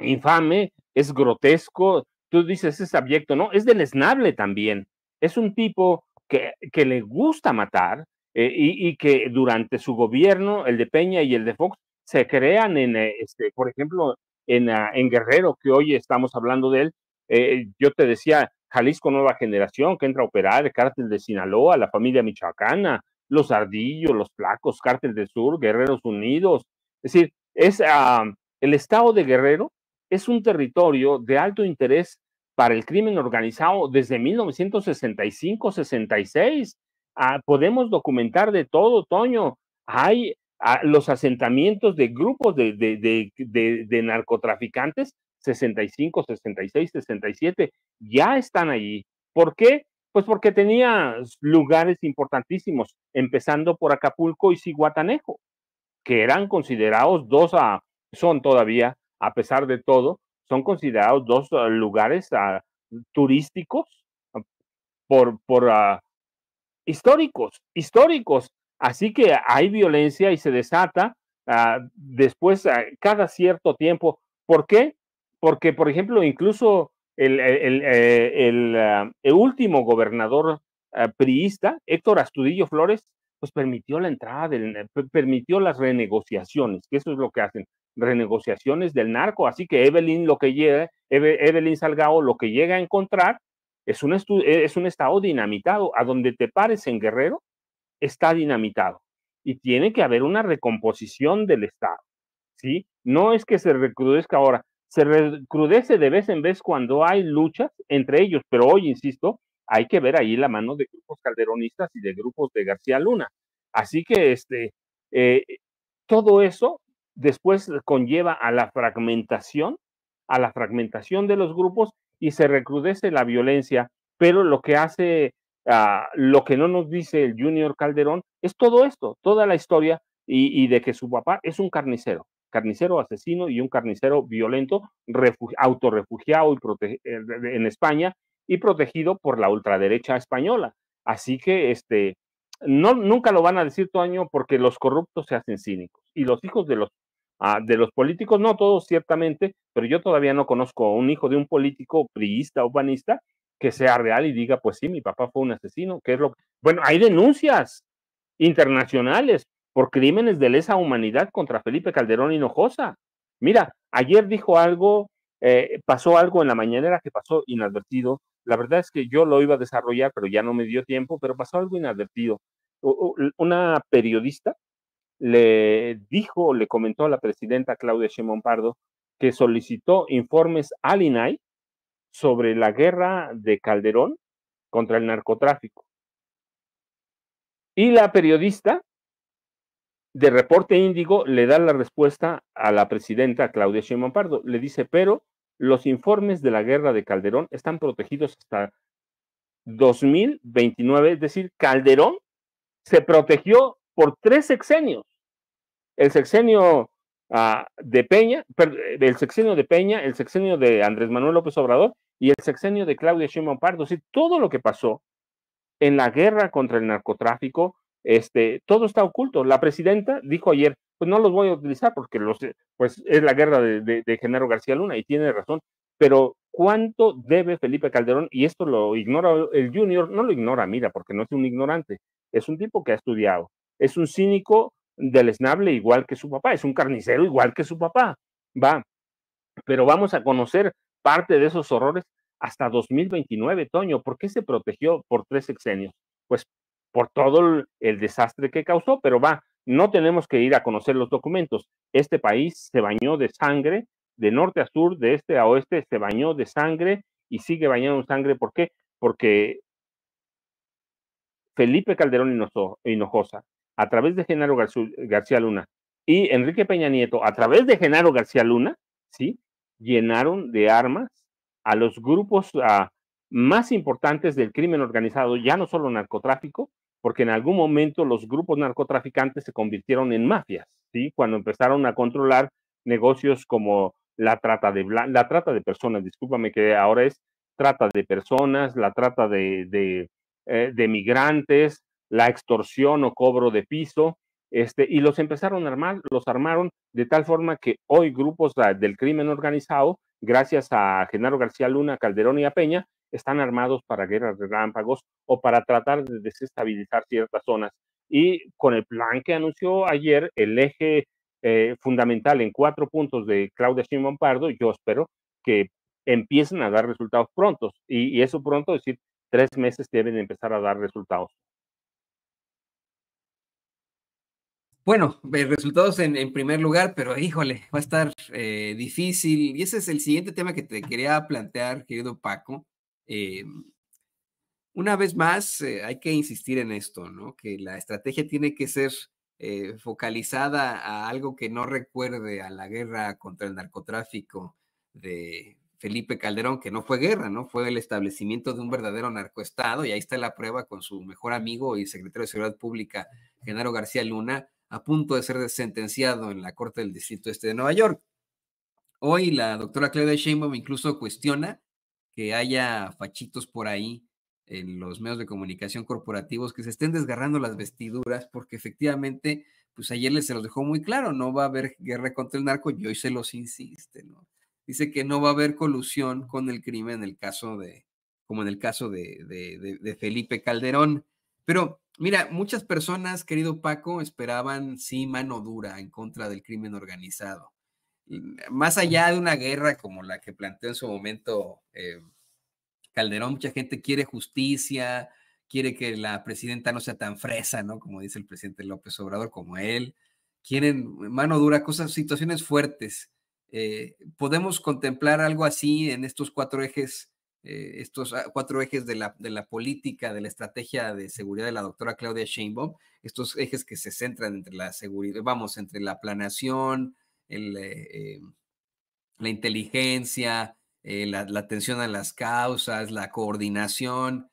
infame, es grotesco, tú dices, este es abyecto, ¿no? Es deleznable también. Es un tipo que, que le gusta matar eh, y, que durante su gobierno, el de Peña y el de Fox, se crean en, eh, este, por ejemplo, en, ah, en Guerrero, que hoy estamos hablando de él. Eh, yo te decía, Jalisco Nueva Generación, que entra a operar, el cártel de Sinaloa, la familia michoacana, los ardillos, los placos, cártel del sur, Guerreros Unidos. Es decir, es ah, el estado de Guerrero es un territorio de alto interés para el crimen organizado desde 1965-66. Ah, podemos documentar de todo, Toño. Hay ah, los asentamientos de grupos de, narcotraficantes 65, 66, 67, ya están allí. ¿Por qué? Pues porque tenía lugares importantísimos, empezando por Acapulco y Ciguatanejo, que eran considerados dos, a, ah, son todavía a pesar de todo, son considerados dos ah, lugares ah, turísticos ah, por, por históricos, históricos. Así que hay violencia y se desata después cada cierto tiempo. ¿Por qué? Porque, por ejemplo, incluso el, eh, último gobernador priista, Héctor Astudillo Flores, pues permitió la entrada, del, permitió las renegociaciones, que eso es lo que hacen renegociaciones del narco. Así que Evelyn, lo que llega, Evelyn Salgado, lo que llega a encontrar es un, e-, es un estado dinamitado. A donde te pares en Guerrero, está dinamitado. Y tiene que haber una recomposición del estado. ¿sí? No es que se recrudezca ahora, se recrudece de vez en vez cuando hay luchas entre ellos, pero hoy, insisto, hay que ver ahí la mano de grupos calderonistas y de grupos de García Luna. Así que este, eh, todo eso después conlleva a la fragmentación, a la fragmentación de los grupos y se recrudece la violencia, pero lo que hace, ah, lo que no nos dice el Junior Calderón es todo esto, toda la historia y, de que su papá es un carnicero, carnicero asesino y un carnicero violento, autorrefugiado eh, en España y protegido por la ultraderecha española. Así que este, no, nunca lo van a decir Toño porque los corruptos se hacen cínicos y los hijos de los Ah, de los políticos, no todos ciertamente, pero yo todavía no conozco a un hijo de un político priista o panista que sea real y diga, pues sí, mi papá fue un asesino, que es lo Bueno, hay denuncias internacionales por crímenes de lesa humanidad contra Felipe Calderón Hinojosa. Mira, ayer dijo algo, eh, pasó algo en la mañanera que pasó inadvertido. La verdad es que yo lo iba a desarrollar, pero ya no me dio tiempo, pero pasó algo inadvertido. Una periodista le dijo, le comentó a la presidenta Claudia Sheinbaum Pardo que solicitó informes al INAI sobre la guerra de Calderón contra el narcotráfico. Y la periodista de Reporte Índigo le da la respuesta a la presidenta Claudia Sheinbaum Pardo. Le dice, pero los informes de la guerra de Calderón están protegidos hasta 2029, es decir, Calderón se protegió por tres sexenios el sexenio ah, de Peña, el sexenio de Peña, el sexenio de Andrés Manuel López Obrador y el sexenio de Claudia Sheinbaum Pardo, sí, todo lo que pasó en la guerra contra el narcotráfico, este, todo está oculto. La presidenta dijo ayer, pues no los voy a utilizar porque los, pues es la guerra de, de, de Genaro García Luna y tiene razón, pero ¿cuánto debe Felipe Calderón? Y esto lo ignora el junior, no lo ignora, mira, porque no es un ignorante, es un tipo que ha estudiado, es un cínico del esnable igual que su papá, es un carnicero igual que su papá, va. Pero vamos a conocer parte de esos horrores hasta 2029, Toño. ¿Por qué se protegió por tres sexenios? Pues por todo el, desastre que causó, pero va, no tenemos que ir a conocer los documentos. Este país se bañó de sangre, de norte a sur, de este a oeste, se bañó de sangre y sigue bañando en sangre. ¿Por qué? Porque Felipe Calderón Hinojosa, a través de Genaro García Luna y Enrique Peña Nieto, a través de Genaro García Luna, ¿sí? llenaron de armas a los grupos ah, más importantes del crimen organizado, ya no solo narcotráfico, porque en algún momento los grupos narcotraficantes se convirtieron en mafias, ¿sí? cuando empezaron a controlar negocios como la trata de, la trata de personas, discúlpame que ahora es trata de personas, la trata de, de eh, migrantes, la extorsión o cobro de piso, este, y los empezaron a armar, los armaron de tal forma que hoy grupos del crimen organizado, gracias a Genaro García Luna, Calderón y a Peña, están armados para guerras de rámpagos o para tratar de desestabilizar ciertas zonas. Y con el plan que anunció ayer, el eje eh, fundamental en cuatro puntos de Claudia Simón Pardo, yo espero que empiecen a dar resultados prontos. Y, y eso pronto, es decir, tres meses deben empezar a dar resultados. Bueno, eh, resultados en, primer lugar, pero híjole, va a estar eh, difícil. Y ese es el siguiente tema que te quería plantear, querido Paco. Eh, una vez más, hay que insistir en esto, ¿no? Que la estrategia tiene que ser focalizada a algo que no recuerde a la guerra contra el narcotráfico de Felipe Calderón, que no fue guerra, ¿no? Fue el establecimiento de un verdadero narcoestado, y ahí está la prueba con su mejor amigo y secretario de Seguridad Pública, Genaro García Luna a punto de ser sentenciado en la Corte del Distrito Este de Nueva York. Hoy la doctora Claudia Sheinbaum incluso cuestiona que haya fachitos por ahí en los medios de comunicación corporativos que se estén desgarrando las vestiduras porque efectivamente, pues ayer les se los dejó muy claro, no va a haber guerra contra el narco y hoy se los insiste, ¿no? Dice que no va a haber colusión con el crimen en el caso de, como en el caso de, de, de, de Felipe Calderón. Pero mira, muchas personas, querido Paco, esperaban sí mano dura en contra del crimen organizado. Más allá de una guerra como la que planteó en su momento eh, Calderón, mucha gente quiere justicia, quiere que la presidenta no sea tan fresa, ¿no? Como dice el presidente López Obrador, como él. Quieren mano dura, cosas, situaciones fuertes. Eh, ¿Podemos contemplar algo así en estos cuatro ejes eh, estos ah, cuatro ejes de la, de la, política, de la estrategia de seguridad de la doctora Claudia Sheinbaum, estos ejes que se centran entre la seguridad, vamos, entre la planeación, eh, eh, la inteligencia, la, atención a las causas, la coordinación.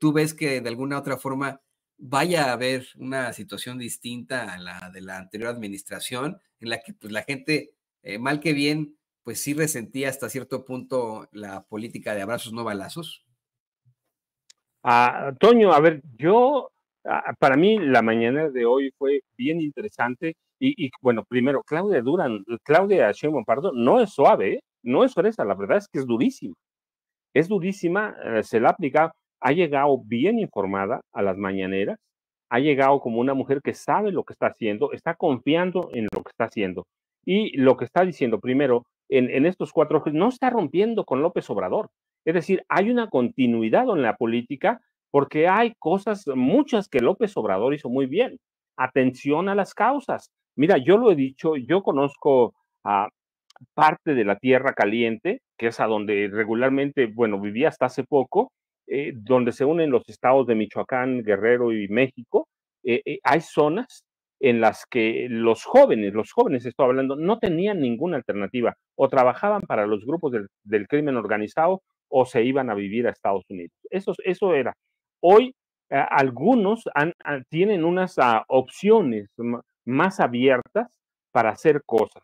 ¿Tú ves que de alguna otra forma vaya a haber una situación distinta a la de la anterior administración en la que pues, la gente, mal que bien, pues sí resentía hasta cierto punto la política de abrazos no balazos? a ah, Toño, a ver, yo, ah, para mí la mañana de hoy fue bien interesante y, bueno, primero, Claudia Duran, Claudia Sheinbaum, Pardo, no es suave, ¿eh? no es fresa, la verdad es que es durísima. Es durísima, eh, se la aplica, ha llegado bien informada a las mañaneras, ha llegado como una mujer que sabe lo que está haciendo, está confiando en lo que está haciendo. Y lo que está diciendo, primero, en, estos cuatro, no está rompiendo con López Obrador. Es decir, hay una continuidad en la política porque hay cosas, muchas que López Obrador hizo muy bien. Atención a las causas. Mira, yo lo he dicho, yo conozco a parte de la Tierra Caliente, que es a donde regularmente, bueno, vivía hasta hace poco, eh, donde se unen los estados de Michoacán, Guerrero y México. Eh, eh, hay zonas en las que los jóvenes, los jóvenes estoy hablando, no tenían ninguna alternativa o trabajaban para los grupos del, crimen organizado o se iban a vivir a Estados Unidos. Eso, era. Hoy algunos tienen unas ah, opciones más abiertas para hacer cosas.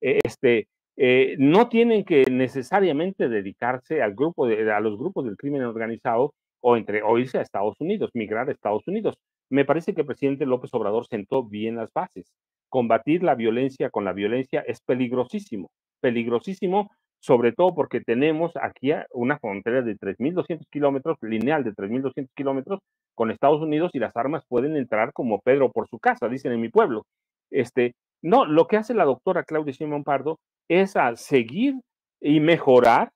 E, este, eh, no tienen que necesariamente dedicarse al grupo a los grupos del crimen organizado o, entre, o irse a Estados Unidos, migrar a Estados Unidos. Me parece que el presidente López Obrador sentó bien las bases. Combatir la violencia con la violencia es peligrosísimo, peligrosísimo, sobre todo porque tenemos aquí una frontera de 3.200 kilómetros, lineal de 3.200 kilómetros con Estados Unidos y las armas pueden entrar como Pedro por su casa, dicen en mi pueblo. Este, no, lo que hace la doctora Claudia Simón Pardo es a seguir y mejorar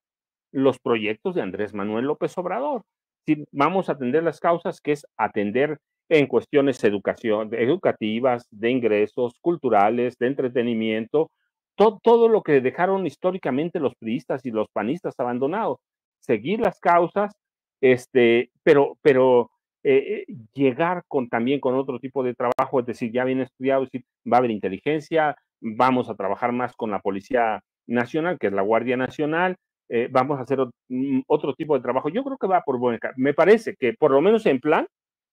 los proyectos de Andrés Manuel López Obrador. Si vamos a atender las causas, que es atender en cuestiones educación, educativas, de ingresos, culturales, de entretenimiento, todo, todo lo que dejaron históricamente los priistas y los panistas abandonados. Seguir las causas, este, pero, pero eh, eh, llegar con, también con otro tipo de trabajo, es decir, ya bien estudiado, va a haber inteligencia, vamos a trabajar más con la Policía Nacional, que es la Guardia Nacional, eh, vamos a hacer mm, otro tipo de trabajo. Yo creo que va por buen Me parece que por lo menos en plan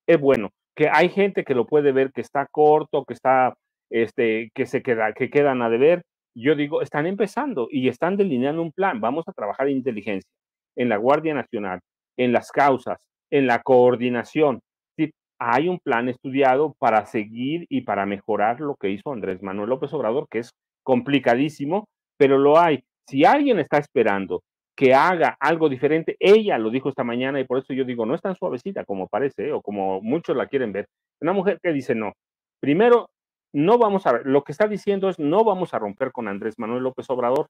es bueno que hay gente que lo puede ver que está corto, que está, este, que se queda, que quedan a deber. Yo digo, están empezando y están delineando un plan. Vamos a trabajar en inteligencia, en la Guardia Nacional, en las causas, en la coordinación. Sí, hay un plan estudiado para seguir y para mejorar lo que hizo Andrés Manuel López Obrador, que es complicadísimo, pero lo hay. Si alguien está esperando que haga algo diferente. Ella lo dijo esta mañana y por eso yo digo, no es tan suavecita como parece ¿eh? o como muchos la quieren ver. Una mujer que dice, no, primero, no vamos a, lo que está diciendo es, no vamos a romper con Andrés Manuel López Obrador,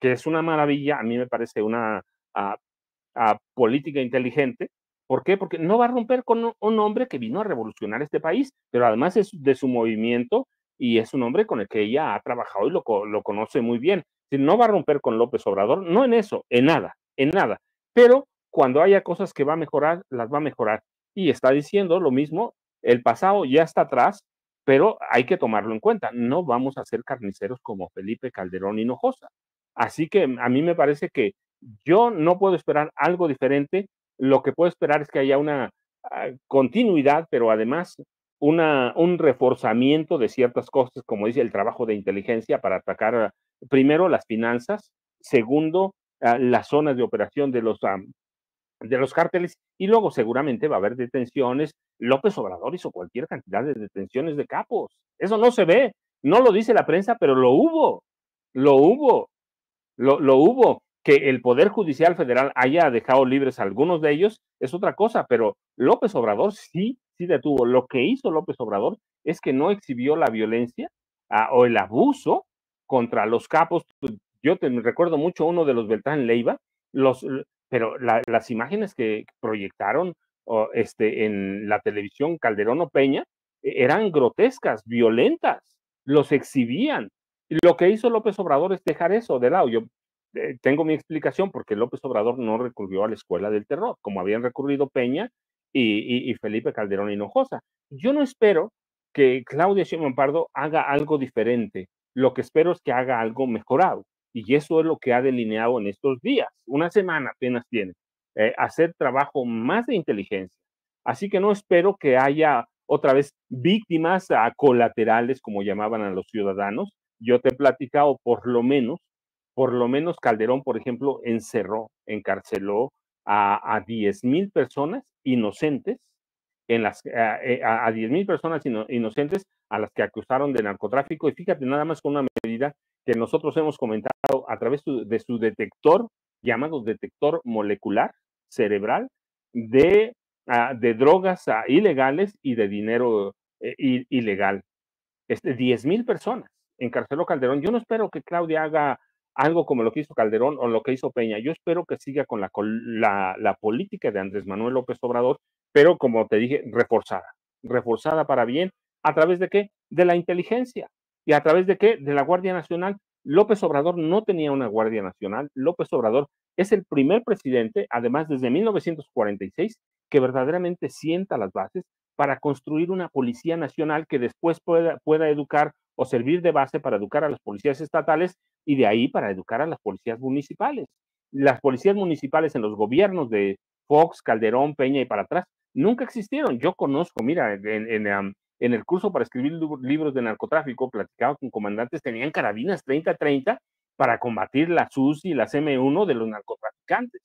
que es una maravilla, a mí me parece una política inteligente. ¿Por qué? Porque no va a romper con un hombre que vino a revolucionar este país, pero además es de su movimiento y es un hombre con el que ella ha trabajado y lo conoce muy bien no va a romper con López Obrador, no en eso, en nada, en nada. Pero cuando haya cosas que va a mejorar, las va a mejorar. Y está diciendo lo mismo, el pasado ya está atrás, pero hay que tomarlo en cuenta. No vamos a ser carniceros como Felipe Calderón Hinojosa. Así que a mí me parece que yo no puedo esperar algo diferente. Lo que puedo esperar es que haya una ah, continuidad, pero además un reforzamiento de ciertas cosas, como dice el trabajo de inteligencia para atacar ah, primero las finanzas, segundo ah, las zonas de operación de los, ah, de los cárteles y luego seguramente va a haber detenciones, López Obrador hizo cualquier cantidad de detenciones de capos. Eso no se ve, no lo dice la prensa, pero lo hubo, lo hubo, lo, lo hubo. Que el Poder Judicial Federal haya dejado libres a algunos de ellos es otra cosa, pero López Obrador sí sí detuvo. Lo que hizo López Obrador es que no exhibió la violencia ah, o el abuso contra los capos. Pues, yo te recuerdo mucho uno de los Beltrán Leiva, los, pero las imágenes que proyectaron este, en la televisión Calderón o Peña e, eran grotescas, violentas, los exhibían. Lo que hizo López Obrador es dejar eso de lado. Yo eh, tengo mi explicación porque López Obrador no recurrió a la escuela del terror, como habían recurrido Peña y, Felipe Calderón Hinojosa. Yo no espero que Claudia Sheinbaum Pardo haga algo diferente. Lo que espero es que haga algo mejorado. Y eso es lo que ha delineado en estos días. Una semana apenas tiene. Eh, hacer trabajo más de inteligencia. Así que no espero que haya otra vez víctimas a colaterales, como llamaban a los ciudadanos. Yo te he platicado, por lo menos, por lo menos Calderón, por ejemplo, encerró, encarceló a, a 10 mil personas inocentes, en las, ah, eh, a, a, mil personas inocentes a las que acusaron de narcotráfico. Y fíjate, nada más con una medida que nosotros hemos comentado a través de su detector, llamado detector molecular cerebral, de, ah, de drogas ah, ilegales y de dinero eh, ilegal. Este, mil personas encarceló Calderón. Yo no espero que Claudia haga algo como lo que hizo Calderón o lo que hizo Peña. Yo espero que siga con la, política de Andrés Manuel López Obrador, pero como te dije, reforzada, reforzada para bien. ¿A través de qué? De la inteligencia. ¿Y a través de qué? De la Guardia Nacional. López Obrador no tenía una Guardia Nacional. López Obrador es el primer presidente, además desde 1946, que verdaderamente sienta las bases para construir una Policía Nacional que después pueda educar o servir de base para educar a las policías estatales y de ahí para educar a las policías municipales. Las policías municipales en los gobiernos de Fox, Calderón, Peña y para atrás nunca existieron. Yo conozco, mira, en, el curso para escribir libros de narcotráfico, platicaba con comandantes, tenían carabinas 30-30 para combatir la SUS y la M1 de los narcotraficantes.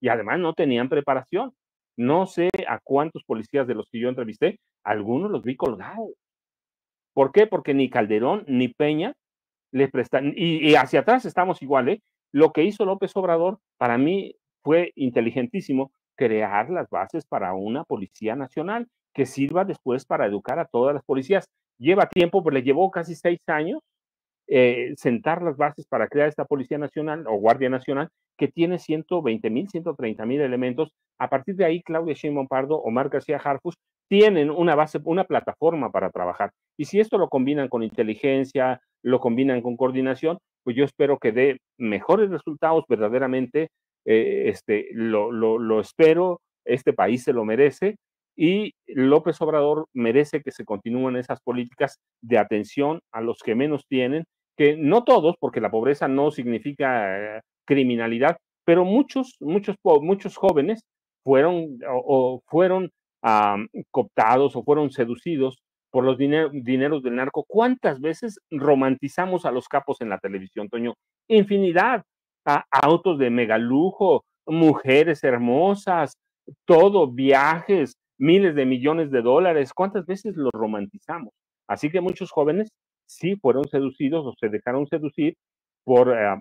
Y además no tenían preparación. No sé a cuántos policías de los que yo entrevisté, algunos los vi colgados ¿Por qué? Porque ni Calderón ni Peña le prestan, y, hacia atrás estamos iguales. ¿eh? Lo que hizo López Obrador, para mí, fue inteligentísimo crear las bases para una policía nacional que sirva después para educar a todas las policías. Lleva tiempo, pues le llevó casi seis años eh, sentar las bases para crear esta Policía Nacional o Guardia Nacional que tiene 120 mil, 130 mil elementos. A partir de ahí, Claudia Sheinbaum Pardo, Omar García Harfus tienen una base, una plataforma para trabajar. Y si esto lo combinan con inteligencia, lo combinan con coordinación, pues yo espero que dé mejores resultados verdaderamente. Eh, este, lo, espero, este país se lo merece y López Obrador merece que se continúen esas políticas de atención a los que menos tienen, que no todos, porque la pobreza no significa eh, criminalidad, pero muchos, muchos, muchos jóvenes fueron o fueron cooptados o fueron seducidos por los dineros del narco. ¿Cuántas veces romantizamos a los capos en la televisión, Toño? Infinidad. autos de megalujo, mujeres hermosas, todo, viajes, miles de millones de dólares. ¿Cuántas veces los romantizamos? Así que muchos jóvenes sí fueron seducidos o se dejaron seducir por, eh,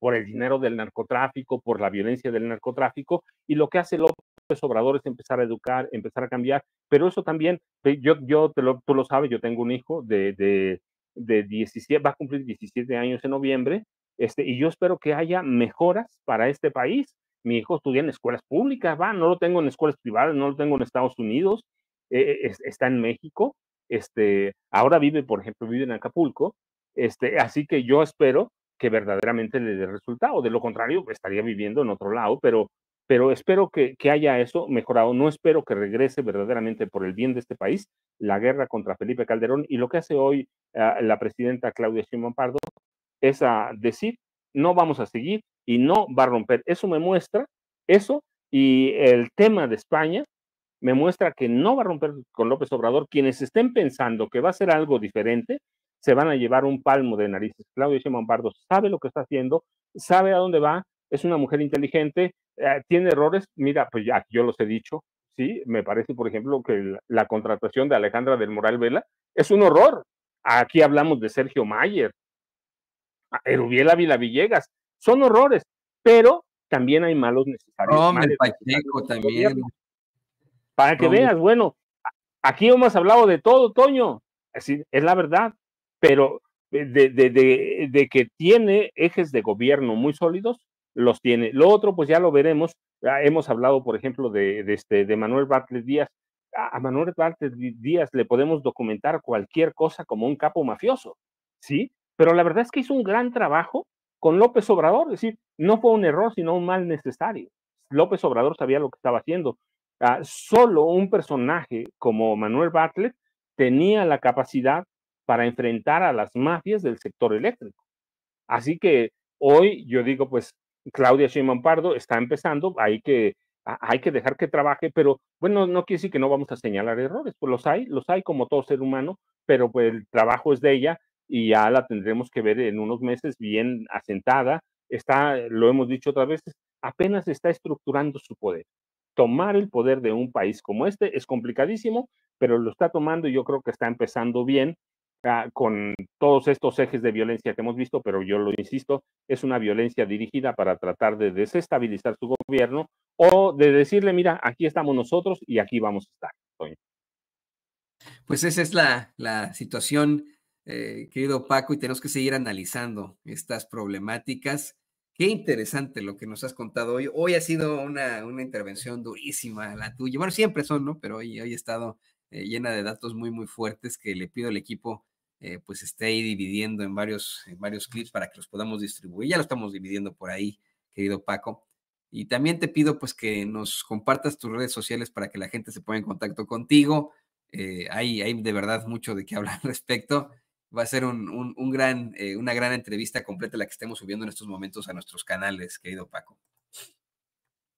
por el dinero del narcotráfico, por la violencia del narcotráfico. Y lo que hace lo pues, Obrador es empezar a educar, empezar a cambiar, pero eso también, eh, yo, yo te tú lo sabes, yo tengo un hijo de, de, de 17, va a cumplir 17 años en noviembre, este, y yo espero que haya mejoras para este país. Mi hijo estudia en escuelas públicas, va, no lo tengo en escuelas privadas, no lo tengo en Estados Unidos, eh, está en México, este, ahora vive, por ejemplo, vive en Acapulco, este, así que yo espero que verdaderamente le dé resultado. De lo contrario, estaría viviendo en otro lado, pero pero espero que, haya eso mejorado. No espero que regrese verdaderamente por el bien de este país la guerra contra Felipe Calderón y lo que hace hoy ah, la presidenta Claudia Sheinbaum Pardo es a decir, no vamos a seguir y no va a romper. Eso me muestra eso y el tema de España me muestra que no va a romper con López Obrador. Quienes estén pensando que va a ser algo diferente, se van a llevar un palmo de narices. Claudia Sheinbaum Pardo sabe lo que está haciendo, sabe a dónde va, es una mujer inteligente, eh, tiene errores, mira, pues ya, yo los he dicho, sí, me parece, por ejemplo, que la, contratación de Alejandra del Moral Vela es un horror. Aquí hablamos de Sergio Mayer, ah, Erubiela Villegas son horrores, pero también hay malos necesarios. Hombre, Pacheco también. Para que veas, bueno, aquí hemos hablado de todo, Toño, es la verdad, pero eh, de, que tiene ejes de gobierno muy sólidos, los tiene. Lo otro, pues ya lo veremos. Ah, hemos hablado, por ejemplo, de, este, de Manuel Bartlett Díaz. A Manuel Bartlett Díaz le podemos documentar cualquier cosa como un capo mafioso, ¿sí? Pero la verdad es que hizo un gran trabajo con López Obrador, es decir, no fue un error, sino un mal necesario. López Obrador sabía lo que estaba haciendo. Ah, solo un personaje como Manuel Bartlett tenía la capacidad para enfrentar a las mafias del sector eléctrico. Así que hoy yo digo, pues Claudia Sheinbaum Pardo está empezando, hay que, hay que dejar que trabaje, pero bueno, no quiere decir que no vamos a señalar errores, pues los hay, los hay como todo ser humano, pero pues el trabajo es de ella y ya la tendremos que ver en unos meses bien asentada, está, lo hemos dicho otras veces, apenas está estructurando su poder. Tomar el poder de un país como este es complicadísimo, pero lo está tomando y yo creo que está empezando bien Ah, con todos estos ejes de violencia que hemos visto, pero yo lo insisto, es una violencia dirigida para tratar de desestabilizar su gobierno o de decirle, mira, aquí estamos nosotros y aquí vamos a estar. Pues esa es la, situación, eh, querido Paco, y tenemos que seguir analizando estas problemáticas. Qué interesante lo que nos has contado hoy. Hoy ha sido una, intervención durísima la tuya. Bueno, siempre son, ¿no? Pero hoy, hoy he estado eh, llena de datos muy, muy fuertes que le pido al equipo eh, pues esté ahí dividiendo en varios, varios clips para que los podamos distribuir. Ya lo estamos dividiendo por ahí, querido Paco. Y también te pido pues que nos compartas tus redes sociales para que la gente se ponga en contacto contigo. Eh, hay, de verdad mucho de qué hablar al respecto. Va a ser un, gran, eh, una gran entrevista completa la que estemos subiendo en estos momentos a nuestros canales, querido Paco.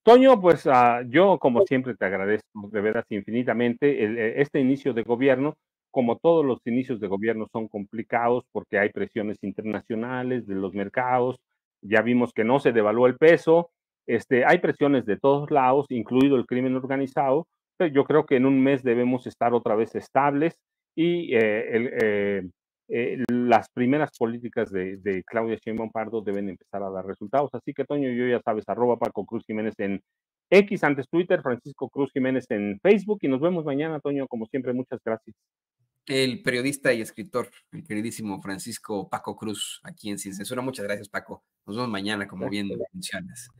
Toño, pues ah, yo como siempre te agradezco de veras infinitamente este inicio de gobierno como todos los inicios de gobierno son complicados porque hay presiones internacionales de los mercados, ya vimos que no se devaluó el peso, este, hay presiones de todos lados, incluido el crimen organizado, pero yo creo que en un mes debemos estar otra vez estables y eh, eh, eh, las primeras políticas de, de, Claudia Sheinbaum Pardo deben empezar a dar resultados. Así que, Toño, yo ya sabes, arroba Paco Cruz Jiménez en X antes Twitter, Francisco Cruz Jiménez en Facebook y nos vemos mañana, Toño, como siempre, muchas gracias el periodista y escritor, el queridísimo Francisco Paco Cruz, aquí en Sin Muchas gracias, Paco. Nos vemos mañana, como bien mencionas.